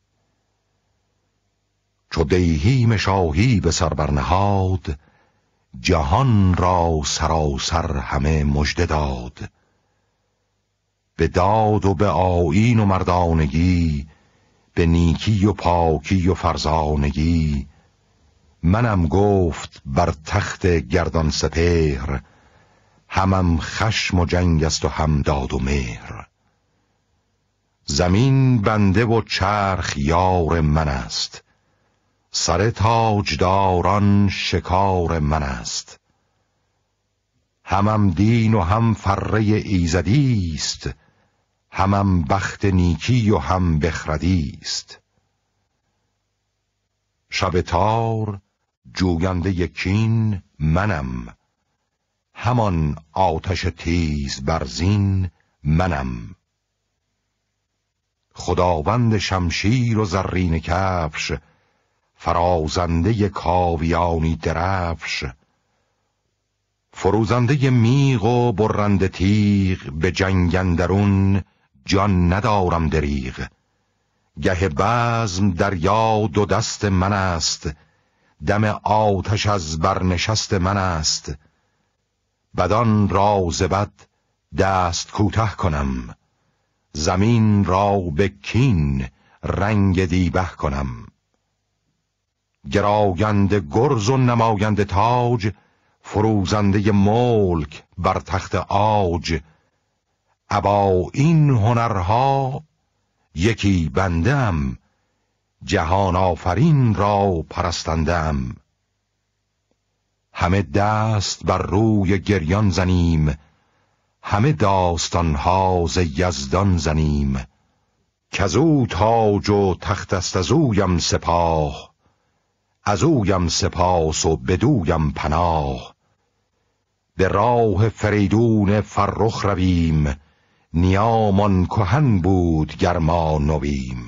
چو دیهیم شاهی به سر برنهاد جهان را سراسر همه مژده داد به داد و به آیین و مردانگی به نیکی و پاکی و فرزانگی منم گفت بر تخت گردان سپهر همم خشم و جنگ است و هم داد و مهر زمین بنده و چرخ یار من است سر تاجداران شکار من است همم دین و هم فره ایزدی است همم بخت نیکی و هم بخردی است شب تار جوینده کین منم همان آتش تیز برزین منم خداوند شمشیر و زرین کفش فرازنده کاویانی درفش فروزنده میغ و برنده تیغ به اندرون جان ندارم دریغ گه بزم دریا دو دست من است دم آتش از برنشست من است بدان راز بد دست کوتاه کنم زمین را به کین رنگ دیبه کنم گراگند گرز و نماگند تاج فروزنده ملک بر تخت آج ابا این هنرها یکی بندم جهان آفرین را پرستندم همه دست بر روی گریان زنیم همه ها ز یزدان زنیم که او تاج و تخت است از اویم سپاه از اویم سپاس و بدویم پناه به راه فریدون فرخ رویم نیامان کهن بود گرما نویم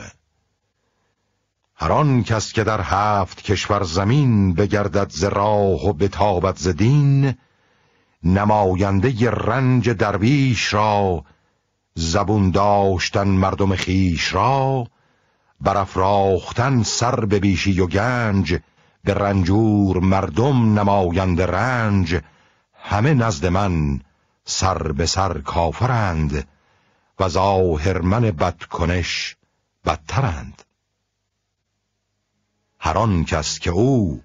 هر آن کس که در هفت کشور زمین بگردد ز راه و بتابد ز دین نماینده ی رنج درویش را زبون داشتن مردم خیش را برافراختن سر به بیشی و گنج به رنجور مردم نماینده رنج همه نزد من سر به سر کافرند و ظاهر من بدکنش بدترند هر آن کس که او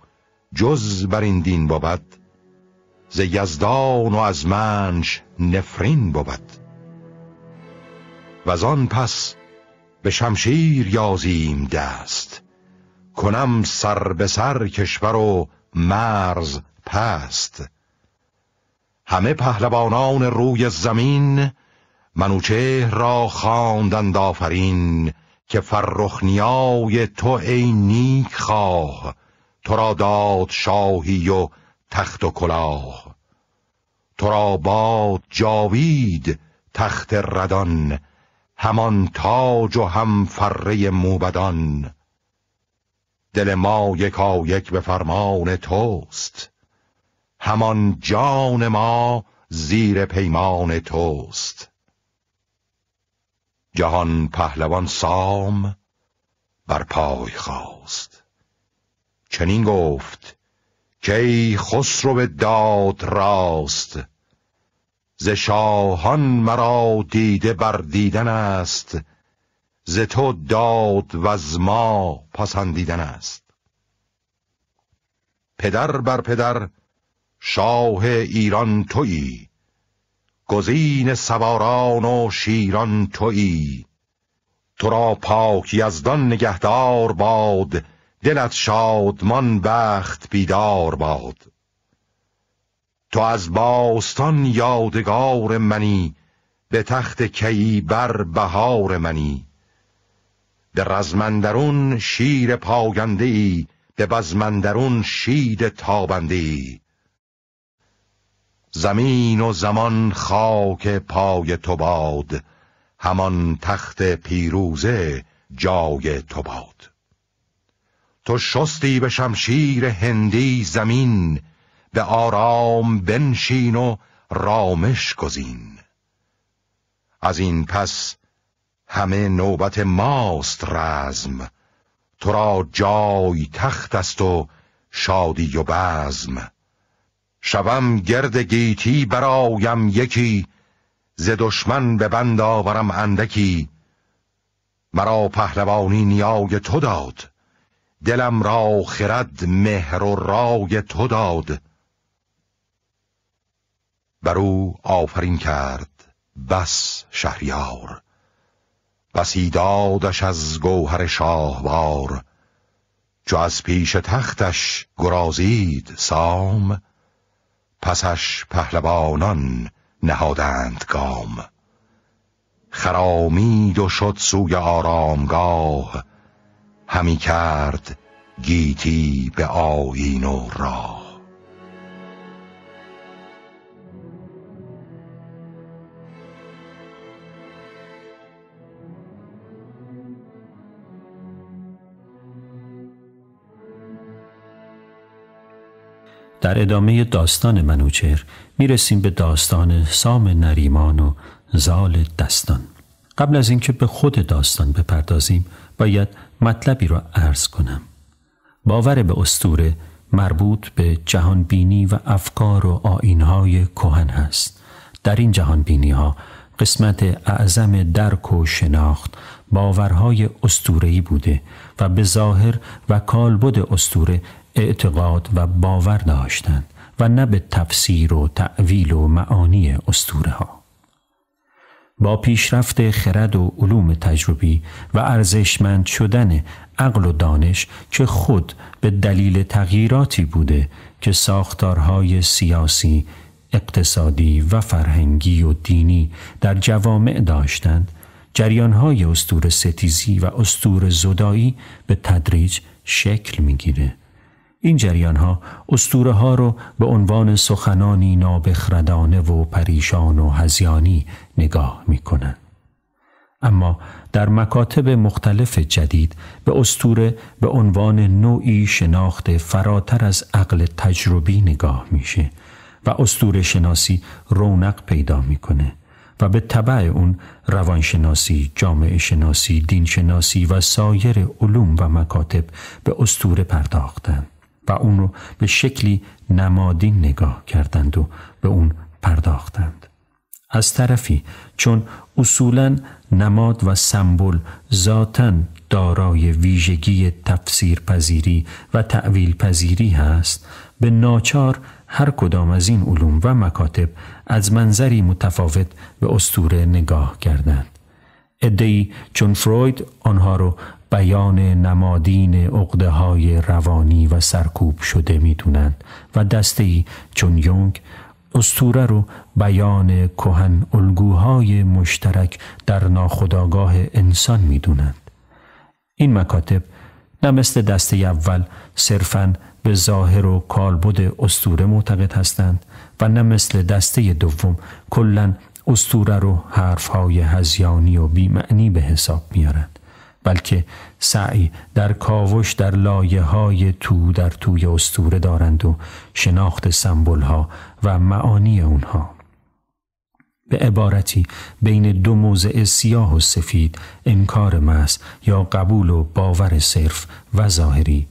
جز بر این دین بابد ز یزدان و از منش نفرین بابد و آن پس به شمشیر یازیم دست کنم سر به سر کشور و مرز پست همه پهلوانان روی زمین منوچه را خواندند آفرین که فرخنیای تو ای نیک خواه تو را داد شاهی و تخت و کلاه تو را باد جاوید تخت ردان همان تاج و هم فره موبدان دل ما یکا یک به فرمان توست همان جان ما زیر پیمان توست جهان پهلوان سام بر پای خواست چنین گفت که خسرو به داد راست ز شاهان مرا دیده بر دیدن است ز تو داد و از ما پسندیدن است پدر بر پدر شاه ایران تویی گزین سواران و شیران تویی تو را پاک یزدان نگهدار باد دلت شادمان بخت بیدار باد تو از باستان یادگار منی به تخت کی بر بهار منی به رزمندرون شیر پاگنده به بزمندرون شید تابنده زمین و زمان خاک پای تو باد همان تخت پیروزه جای تو باد تو شستی به شمشیر هندی زمین به آرام بنشین و رامش گزین از این پس همه نوبت ماست رزم تو را جای تخت است و شادی و بزم شوم گرد گیتی برایم یکی ز دشمن به بند آورم اندکی مرا پهلوانی نیای تو داد دلم را خرد مهر و رای تو داد بر او آفرین کرد بس شهریار بسی دادش از گوهر شاهوار چو از پیش تختش گرازید سام پسش پهلوانان نهادند گام خرامید و شد سوی آرامگاه همی کرد گیتی به آیین و راه در ادامه داستان منوچهر میرسیم به داستان سام نریمان و زال دستان قبل از اینکه به خود داستان بپردازیم باید مطلبی را عرض کنم باور به استوره مربوط به جهان بینی و افکار و آینهای کهن هست در این بینی ها قسمت اعظم درک و شناخت باورهای استورهی بوده و به ظاهر و کالبد استوره اعتقاد و باور داشتند و نه به تفسیر و تعویل و معانی استوره ها با پیشرفت خرد و علوم تجربی و ارزشمند شدن عقل و دانش که خود به دلیل تغییراتی بوده که ساختارهای سیاسی، اقتصادی و فرهنگی و دینی در جوامع داشتند، جریانهای استور ستیزی و استور زدایی به تدریج شکل میگیره این جریان ها استوره ها رو به عنوان سخنانی نابخردانه و پریشان و هزیانی نگاه می اما در مکاتب مختلف جدید به استوره به عنوان نوعی شناخت فراتر از عقل تجربی نگاه میشه و استوره شناسی رونق پیدا میکنه و به طبع اون روانشناسی، جامعه شناسی، دین شناسی و سایر علوم و مکاتب به استوره پرداختند. و اون رو به شکلی نمادین نگاه کردند و به اون پرداختند. از طرفی چون اصولا نماد و سمبل ذاتا دارای ویژگی تفسیر پذیری و تعویل پذیری هست به ناچار هر کدام از این علوم و مکاتب از منظری متفاوت به استوره نگاه کردند. ادهی چون فروید آنها رو بیان نمادین اقده های روانی و سرکوب شده میدونند و دسته ای چون یونگ استوره رو بیان کهن الگوهای مشترک در ناخودآگاه انسان میدونند این مکاتب نه مثل دسته اول صرفا به ظاهر و کالبد استوره معتقد هستند و نه مثل دسته دوم کلا استوره رو حرفهای هزیانی و بیمعنی به حساب میارند بلکه سعی در کاوش در لایه های تو در توی استوره دارند و شناخت سمبول ها و معانی اونها به عبارتی بین دو موضع سیاه و سفید انکار مس یا قبول و باور صرف و ظاهری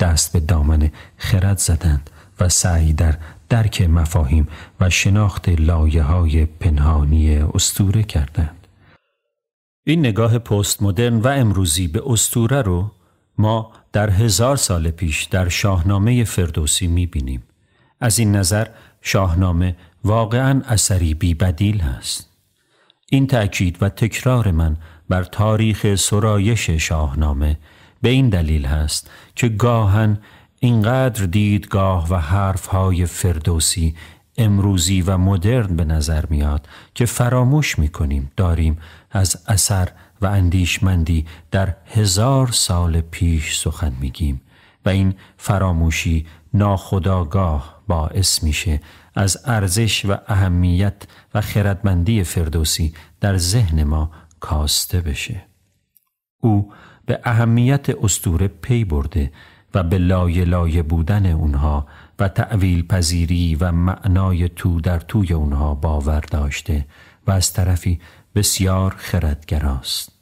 دست به دامن خرد زدند و سعی در درک مفاهیم و شناخت لایه های پنهانی استوره کردند. این نگاه پست مدرن و امروزی به استوره رو ما در هزار سال پیش در شاهنامه فردوسی می بینیم. از این نظر شاهنامه واقعا اثری بی بدیل هست. این تأکید و تکرار من بر تاریخ سرایش شاهنامه به این دلیل هست که گاهن اینقدر دیدگاه و های فردوسی امروزی و مدرن به نظر میاد که فراموش میکنیم داریم از اثر و اندیشمندی در هزار سال پیش سخن میگیم و این فراموشی ناخداگاه باعث میشه از ارزش و اهمیت و خردمندی فردوسی در ذهن ما کاسته بشه او به اهمیت استوره پی برده و به لایه لایه بودن اونها و تعویل پذیری و معنای تو در توی اونها باور داشته و از طرفی بسیار خردگراست.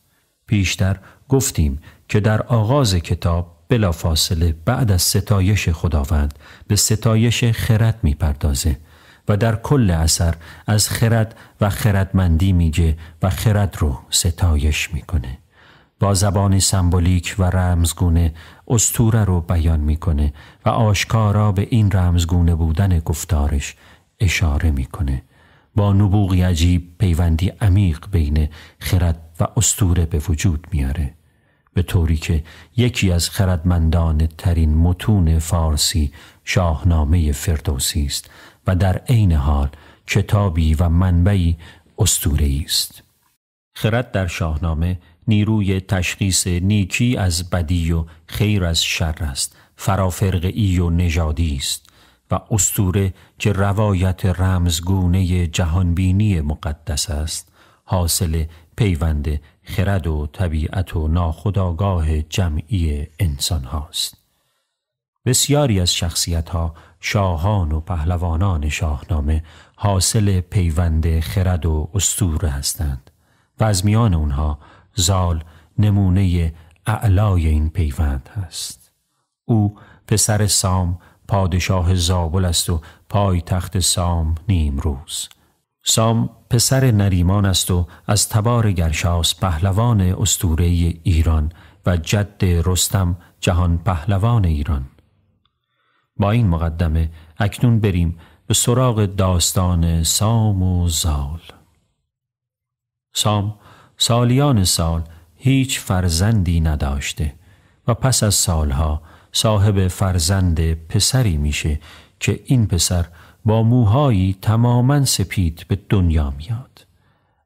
پیشتر گفتیم که در آغاز کتاب فاصله بعد از ستایش خداوند به ستایش خرد میپردازه و در کل اثر از خرد و خردمندی میگه و خرد رو ستایش میکنه با زبان سمبولیک و رمزگونه استوره رو بیان میکنه و آشکارا به این رمزگونه بودن گفتارش اشاره میکنه با نبوغی عجیب پیوندی عمیق بین خرد و استوره به وجود میاره به طوری که یکی از خردمندان ترین متون فارسی شاهنامه فردوسی است و در عین حال کتابی و منبعی استوره است خرد در شاهنامه نیروی تشخیص نیکی از بدی و خیر از شر است ای و نژادی است و استوره که روایت رمزگونه جهانبینی مقدس است حاصل پیوند خرد و طبیعت و ناخداگاه جمعی انسان هاست. بسیاری از شخصیت ها شاهان و پهلوانان شاهنامه حاصل پیوند خرد و استوره هستند و از میان اونها زال نمونه اعلای این پیوند هست او پسر سام پادشاه زابل است و پای تخت سام روز سام پسر نریمان است و از تبار گرشاس پهلوان استوره ایران و جد رستم جهان پهلوان ایران با این مقدمه اکنون بریم به سراغ داستان سام و زال سام سالیان سال هیچ فرزندی نداشته و پس از سالها صاحب فرزند پسری میشه که این پسر با موهایی تماما سپید به دنیا میاد.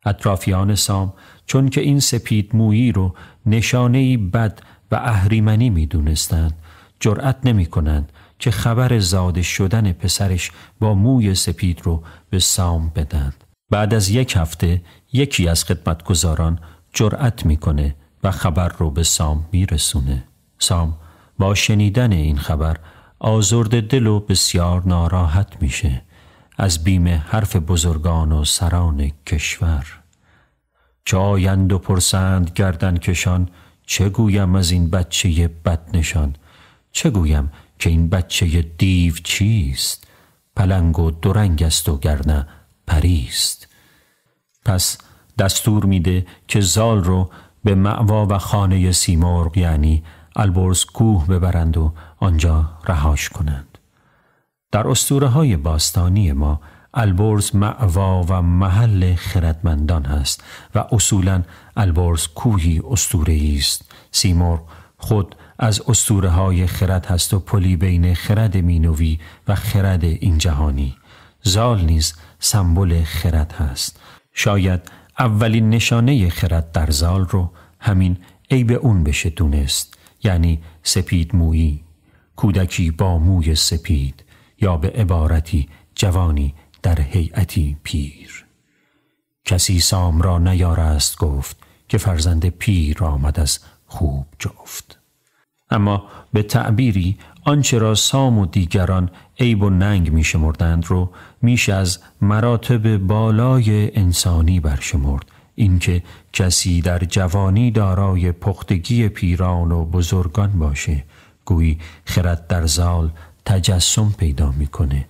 اطرافیان سام چون که این سپید مویی رو نشانهای بد و اهریمنی میدونستند جرأت نمیکنند که خبر زاده شدن پسرش با موی سپید رو به سام بدند بعد از یک هفته یکی از خدمتگزاران جرأت میکنه و خبر رو به سام میرسونه سام با شنیدن این خبر آزرد دل و بسیار ناراحت میشه از بیم حرف بزرگان و سران کشور چایند و پرسند گردن کشان چه گویم از این بچه بدنشان چه گویم که این بچه دیو چیست پلنگ و درنگ است و گرنه پریست دستور میده که زال رو به معوا و خانه سیمرغ یعنی البرز کوه ببرند و آنجا رهاش کنند در اسطوره های باستانی ما البرز معوا و محل خردمندان است و اصولا البرز کوهی اسطوره است سیمرغ خود از اسطوره های خرد هست و پلی بین خرد مینوی و خرد این جهانی زال نیز سمبل خرد هست شاید اولین نشانه خرد در زال رو همین عیب اون بشه دونست یعنی سپید مویی کودکی با موی سپید یا به عبارتی جوانی در هیئتی پیر کسی سام را نیارست گفت که فرزند پیر آمد از خوب جفت اما به تعبیری آنچه را سام و دیگران عیب و ننگ می رو میش از مراتب بالای انسانی برشمرد اینکه کسی در جوانی دارای پختگی پیران و بزرگان باشه گویی خرد در زال تجسم پیدا میکنه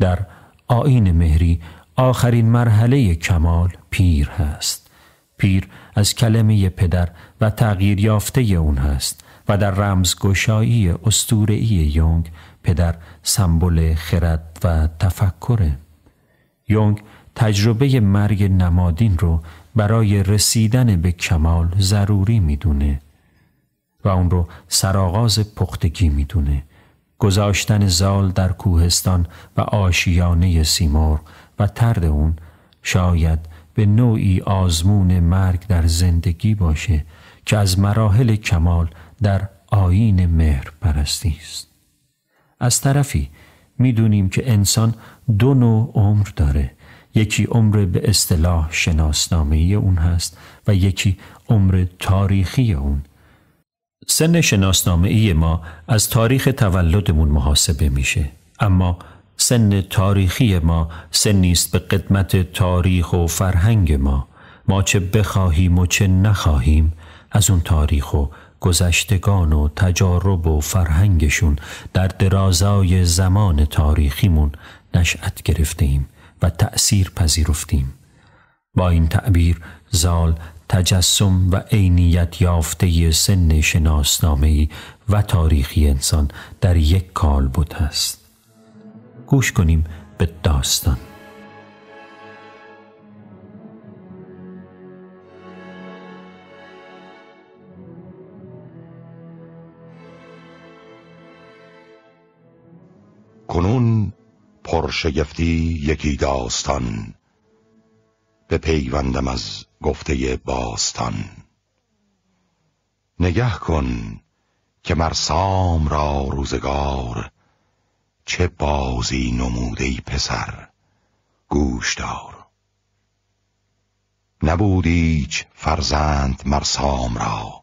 در آین مهری آخرین مرحله کمال پیر هست پیر از کلمه پدر و تغییر یافته اون هست و در رمزگشایی استورعی یونگ پدر سمبل خرد و تفکره یونگ تجربه مرگ نمادین رو برای رسیدن به کمال ضروری میدونه و اون رو سرآغاز پختگی میدونه گذاشتن زال در کوهستان و آشیانه سیمرغ و ترد اون شاید به نوعی آزمون مرگ در زندگی باشه که از مراحل کمال در آین مهر پرستی است از طرفی میدونیم که انسان دو نوع عمر داره یکی عمر به اصطلاح شناسنامه اون هست و یکی عمر تاریخی اون سن شناسنامه ای ما از تاریخ تولدمون محاسبه میشه اما سن تاریخی ما سن نیست به قدمت تاریخ و فرهنگ ما ما چه بخواهیم و چه نخواهیم از اون تاریخ و گذشتگان و تجارب و فرهنگشون در درازای زمان تاریخیمون نشأت گرفتیم و تأثیر پذیرفتیم با این تعبیر زال تجسم و عینیت یافته سن شناسنامه و تاریخی انسان در یک کالبد است گوش کنیم به داستان کنون پرشگفتی یکی داستان به پیوندم از گفته باستان نگه کن که مرسام را روزگار چه بازی نمودهی پسر گوش دار نبود هیچ فرزند مرسام را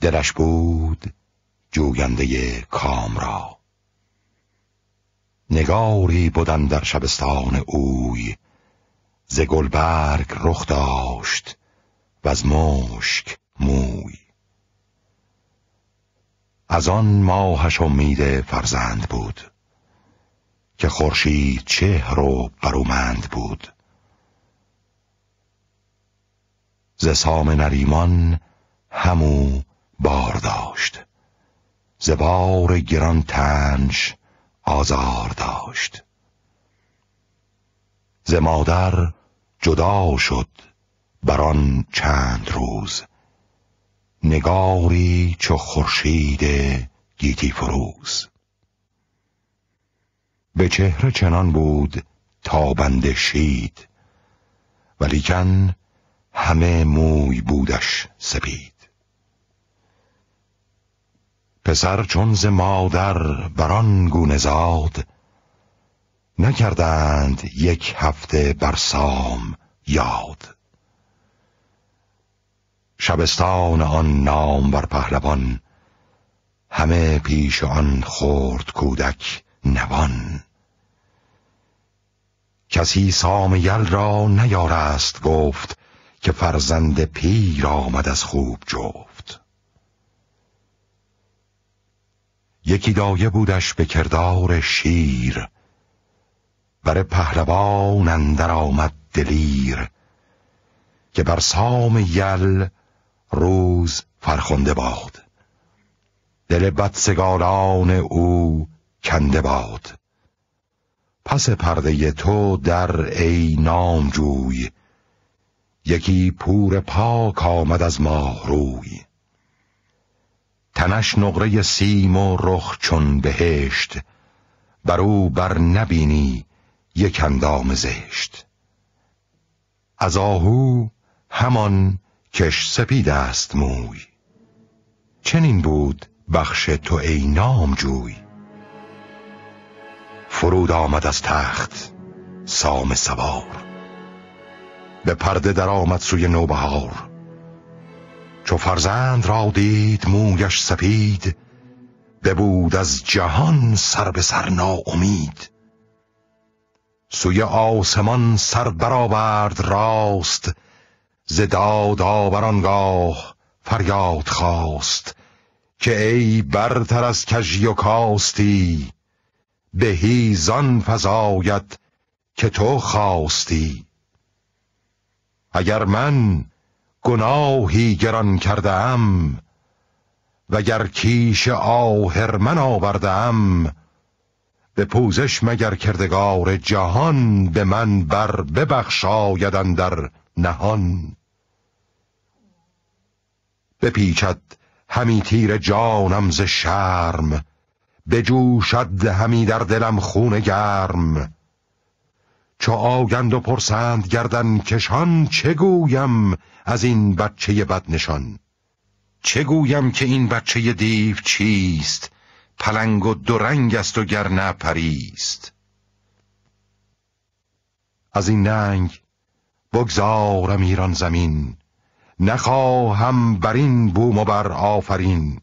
دلش بود جوینده کام را نگاری بودن در شبستان اوی ز گلبرگ رخ داشت و از مشک موی از آن ماهش امید فرزند بود که خورشید چهر و برومند بود ز سام نریمان همو بار داشت ز بار گران تنش آزار داشت ز مادر جدا شد بر آن چند روز نگاری چو خورشید گیتی فروز به چهره چنان بود تابنده شید ولیکن همه موی بودش سپید پسر چون ز مادر بران گونه زاد نکردند یک هفته بر سام یاد شبستان آن نام بر پهلوان همه پیش آن خورد کودک نوان کسی سام یل را نیارست گفت که فرزند پیر آمد از خوب جفت یکی دایه بودش به کردار شیر بر پهلوان اندر آمد دلیر که بر سام یل روز فرخنده باد دل بدسگالان او کنده باد پس پرده تو در ای نامجوی یکی پور پاک آمد از ماه روی تنش نقره سیم و رخ چون بهشت بر او بر نبینی یک اندام زشت از آهو همان کش سپید است موی چنین بود بخش تو ای نام جوی فرود آمد از تخت سام سوار به پرده در آمد سوی نوبهار چو فرزند را دید مویش سپید ببود از جهان سر به سر ناامید سوی آسمان سر برآورد راست ز داد آنگاه فریاد خواست که ای برتر از کژی و کاستی بهی زان فزاید که تو خواستی اگر من گناهی گران و وگر کیش آهرمن ام به پوزش مگر کردگار جهان به من بر ببخشایدن در نهان بپیچد همی تیر جانم ز شرم بجوشد همی در دلم خون گرم چو آگند و پرسند گردن کشان چه گویم از این بچه نشان چه گویم که این بچه دیو چیست پلنگ و درنگ است و گر نه پریست از این ننگ بگذارم ایران زمین نخواهم بر این بوم و بر آفرین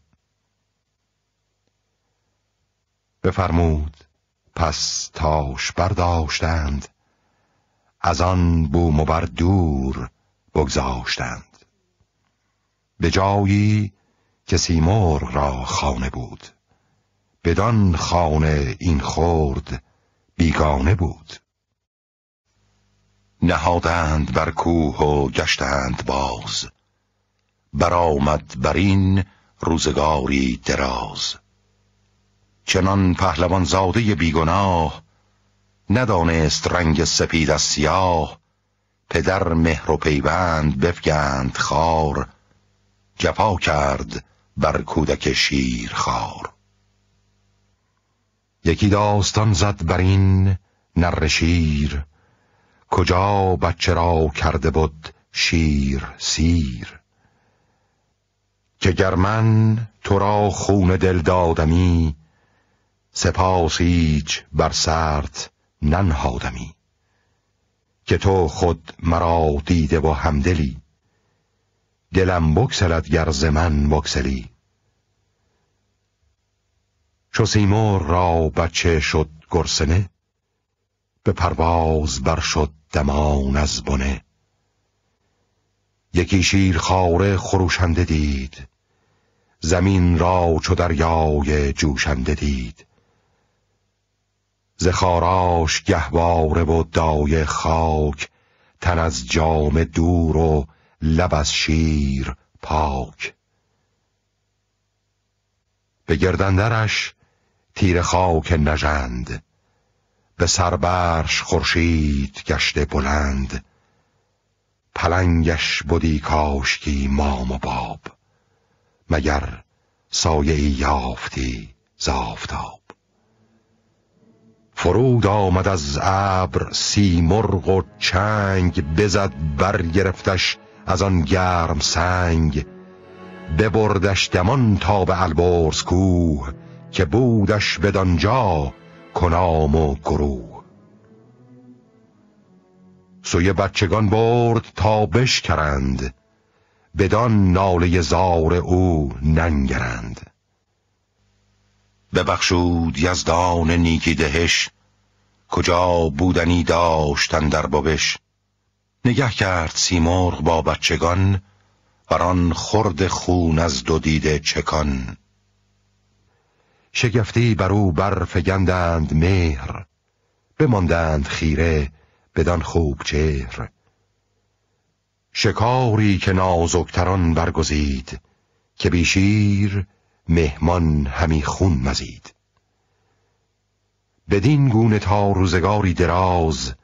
بفرمود پس تاش برداشتند از آن بوم و بر دور بگذاشتند به جایی که سیمرغ را خانه بود بدان خانه این خورد بیگانه بود نهادند بر کوه و گشتند باز برآمد بر این روزگاری دراز چنان پهلوان زاده بیگناه ندانست رنگ سپید از سیاه پدر مهر و پیوند بفگند خار جفا کرد بر کودک شیر خار یکی داستان زد بر این نر شیر کجا بچه را کرده بود شیر سیر که گر من تو را خون دل دادمی سپاسیچ بر سرت ننهادمی که تو خود مرا دیده و همدلی دلم بکسلت گر من بکسلی چو سیمور را بچه شد گرسنه به پرواز بر شد دمان از بنه یکی خاره خروشنده دید زمین را چو دریای جوشنده دید زخاراش گهواره و دای خاک تن از جام دور و لب از شیر پاک به گردندرش تیر خاک نژند به سربرش خورشید گشته بلند پلنگش بودی کاشکی مام و باب مگر سایه یافتی زافتاب فرود آمد از ابر مرغ و چنگ بزد برگرفتش از آن گرم سنگ ببردش دمان تا به البرز کوه که بودش بدانجا کنام و گروه سوی بچگان برد تا بشکرند بدان ناله زار او ننگرند ببخشود یزدان نیکی دهش کجا بودنی داشتن در ببش نگه کرد سیمرغ با بچگان آن خرد خون از دو دیده چکان شگفتی بر او گندند مهر بماندند خیره بدان خوب چهر شکاری که نازکتران برگزید که بیشیر مهمان همی خون مزید بدین گونه تا روزگاری دراز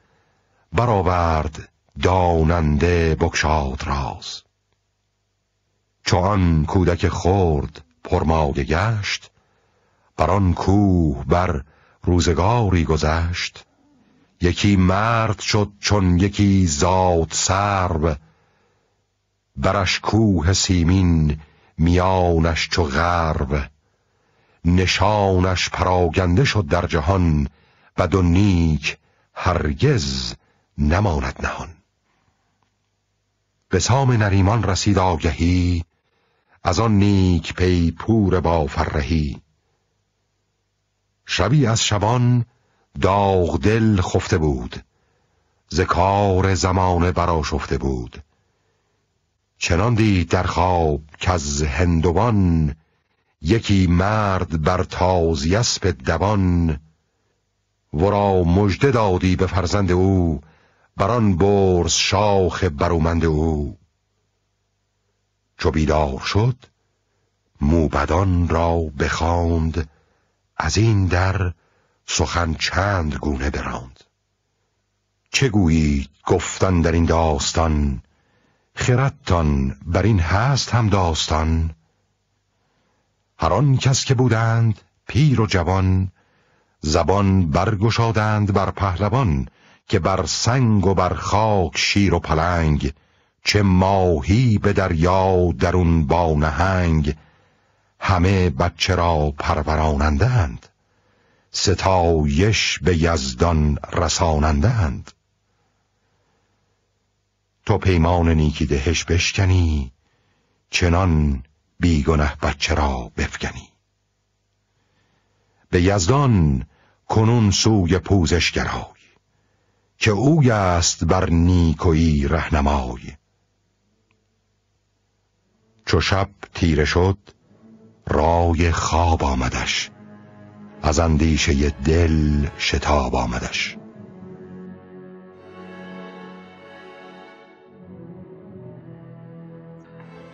برآورد داننده بکشاد راز چون کودک خرد پرماده گشت بر آن کوه بر روزگاری گذشت یکی مرد شد چون یکی زاد سرب برش کوه سیمین میانش چو غرب نشانش پراگنده شد در جهان و و نیک هرگز نماند نهان به سام نریمان رسید آگهی از آن نیک پی پور با فرهی شبی از شبان داغ دل خفته بود ز کار زمانه شفته بود چنان دید در خواب که از هندوان یکی مرد بر تاز یسب دوان را مژده دادی به فرزند او بران برز شاخ برومند او چو بیدار شد موبدان را بخواند از این در سخن چند گونه براند چه گفتن در این داستان خردتان بر این هست هم داستان هر کس که بودند پیر و جوان زبان برگشادند بر پهلوان که بر سنگ و بر خاک شیر و پلنگ چه ماهی به دریا درون با نهنگ همه بچه را پرورانندند ستایش به یزدان رسانندند تو پیمان نیکی دهش بشکنی چنان بیگنه بچه را بفکنی به یزدان کنون سوی پوزش گرای که او است بر نیکویی رهنمای چو شب تیره شد رای خواب آمدش از اندیشه دل شتاب آمدش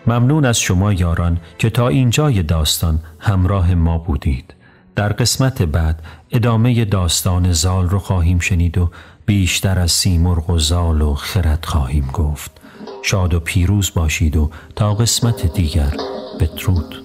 ممنون از شما یاران که تا اینجای داستان همراه ما بودید. در قسمت بعد ادامه داستان زال رو خواهیم شنید و بیشتر از سیمرغ و زال و خرد خواهیم گفت. شاد و پیروز باشید و تا قسمت دیگر بدرود.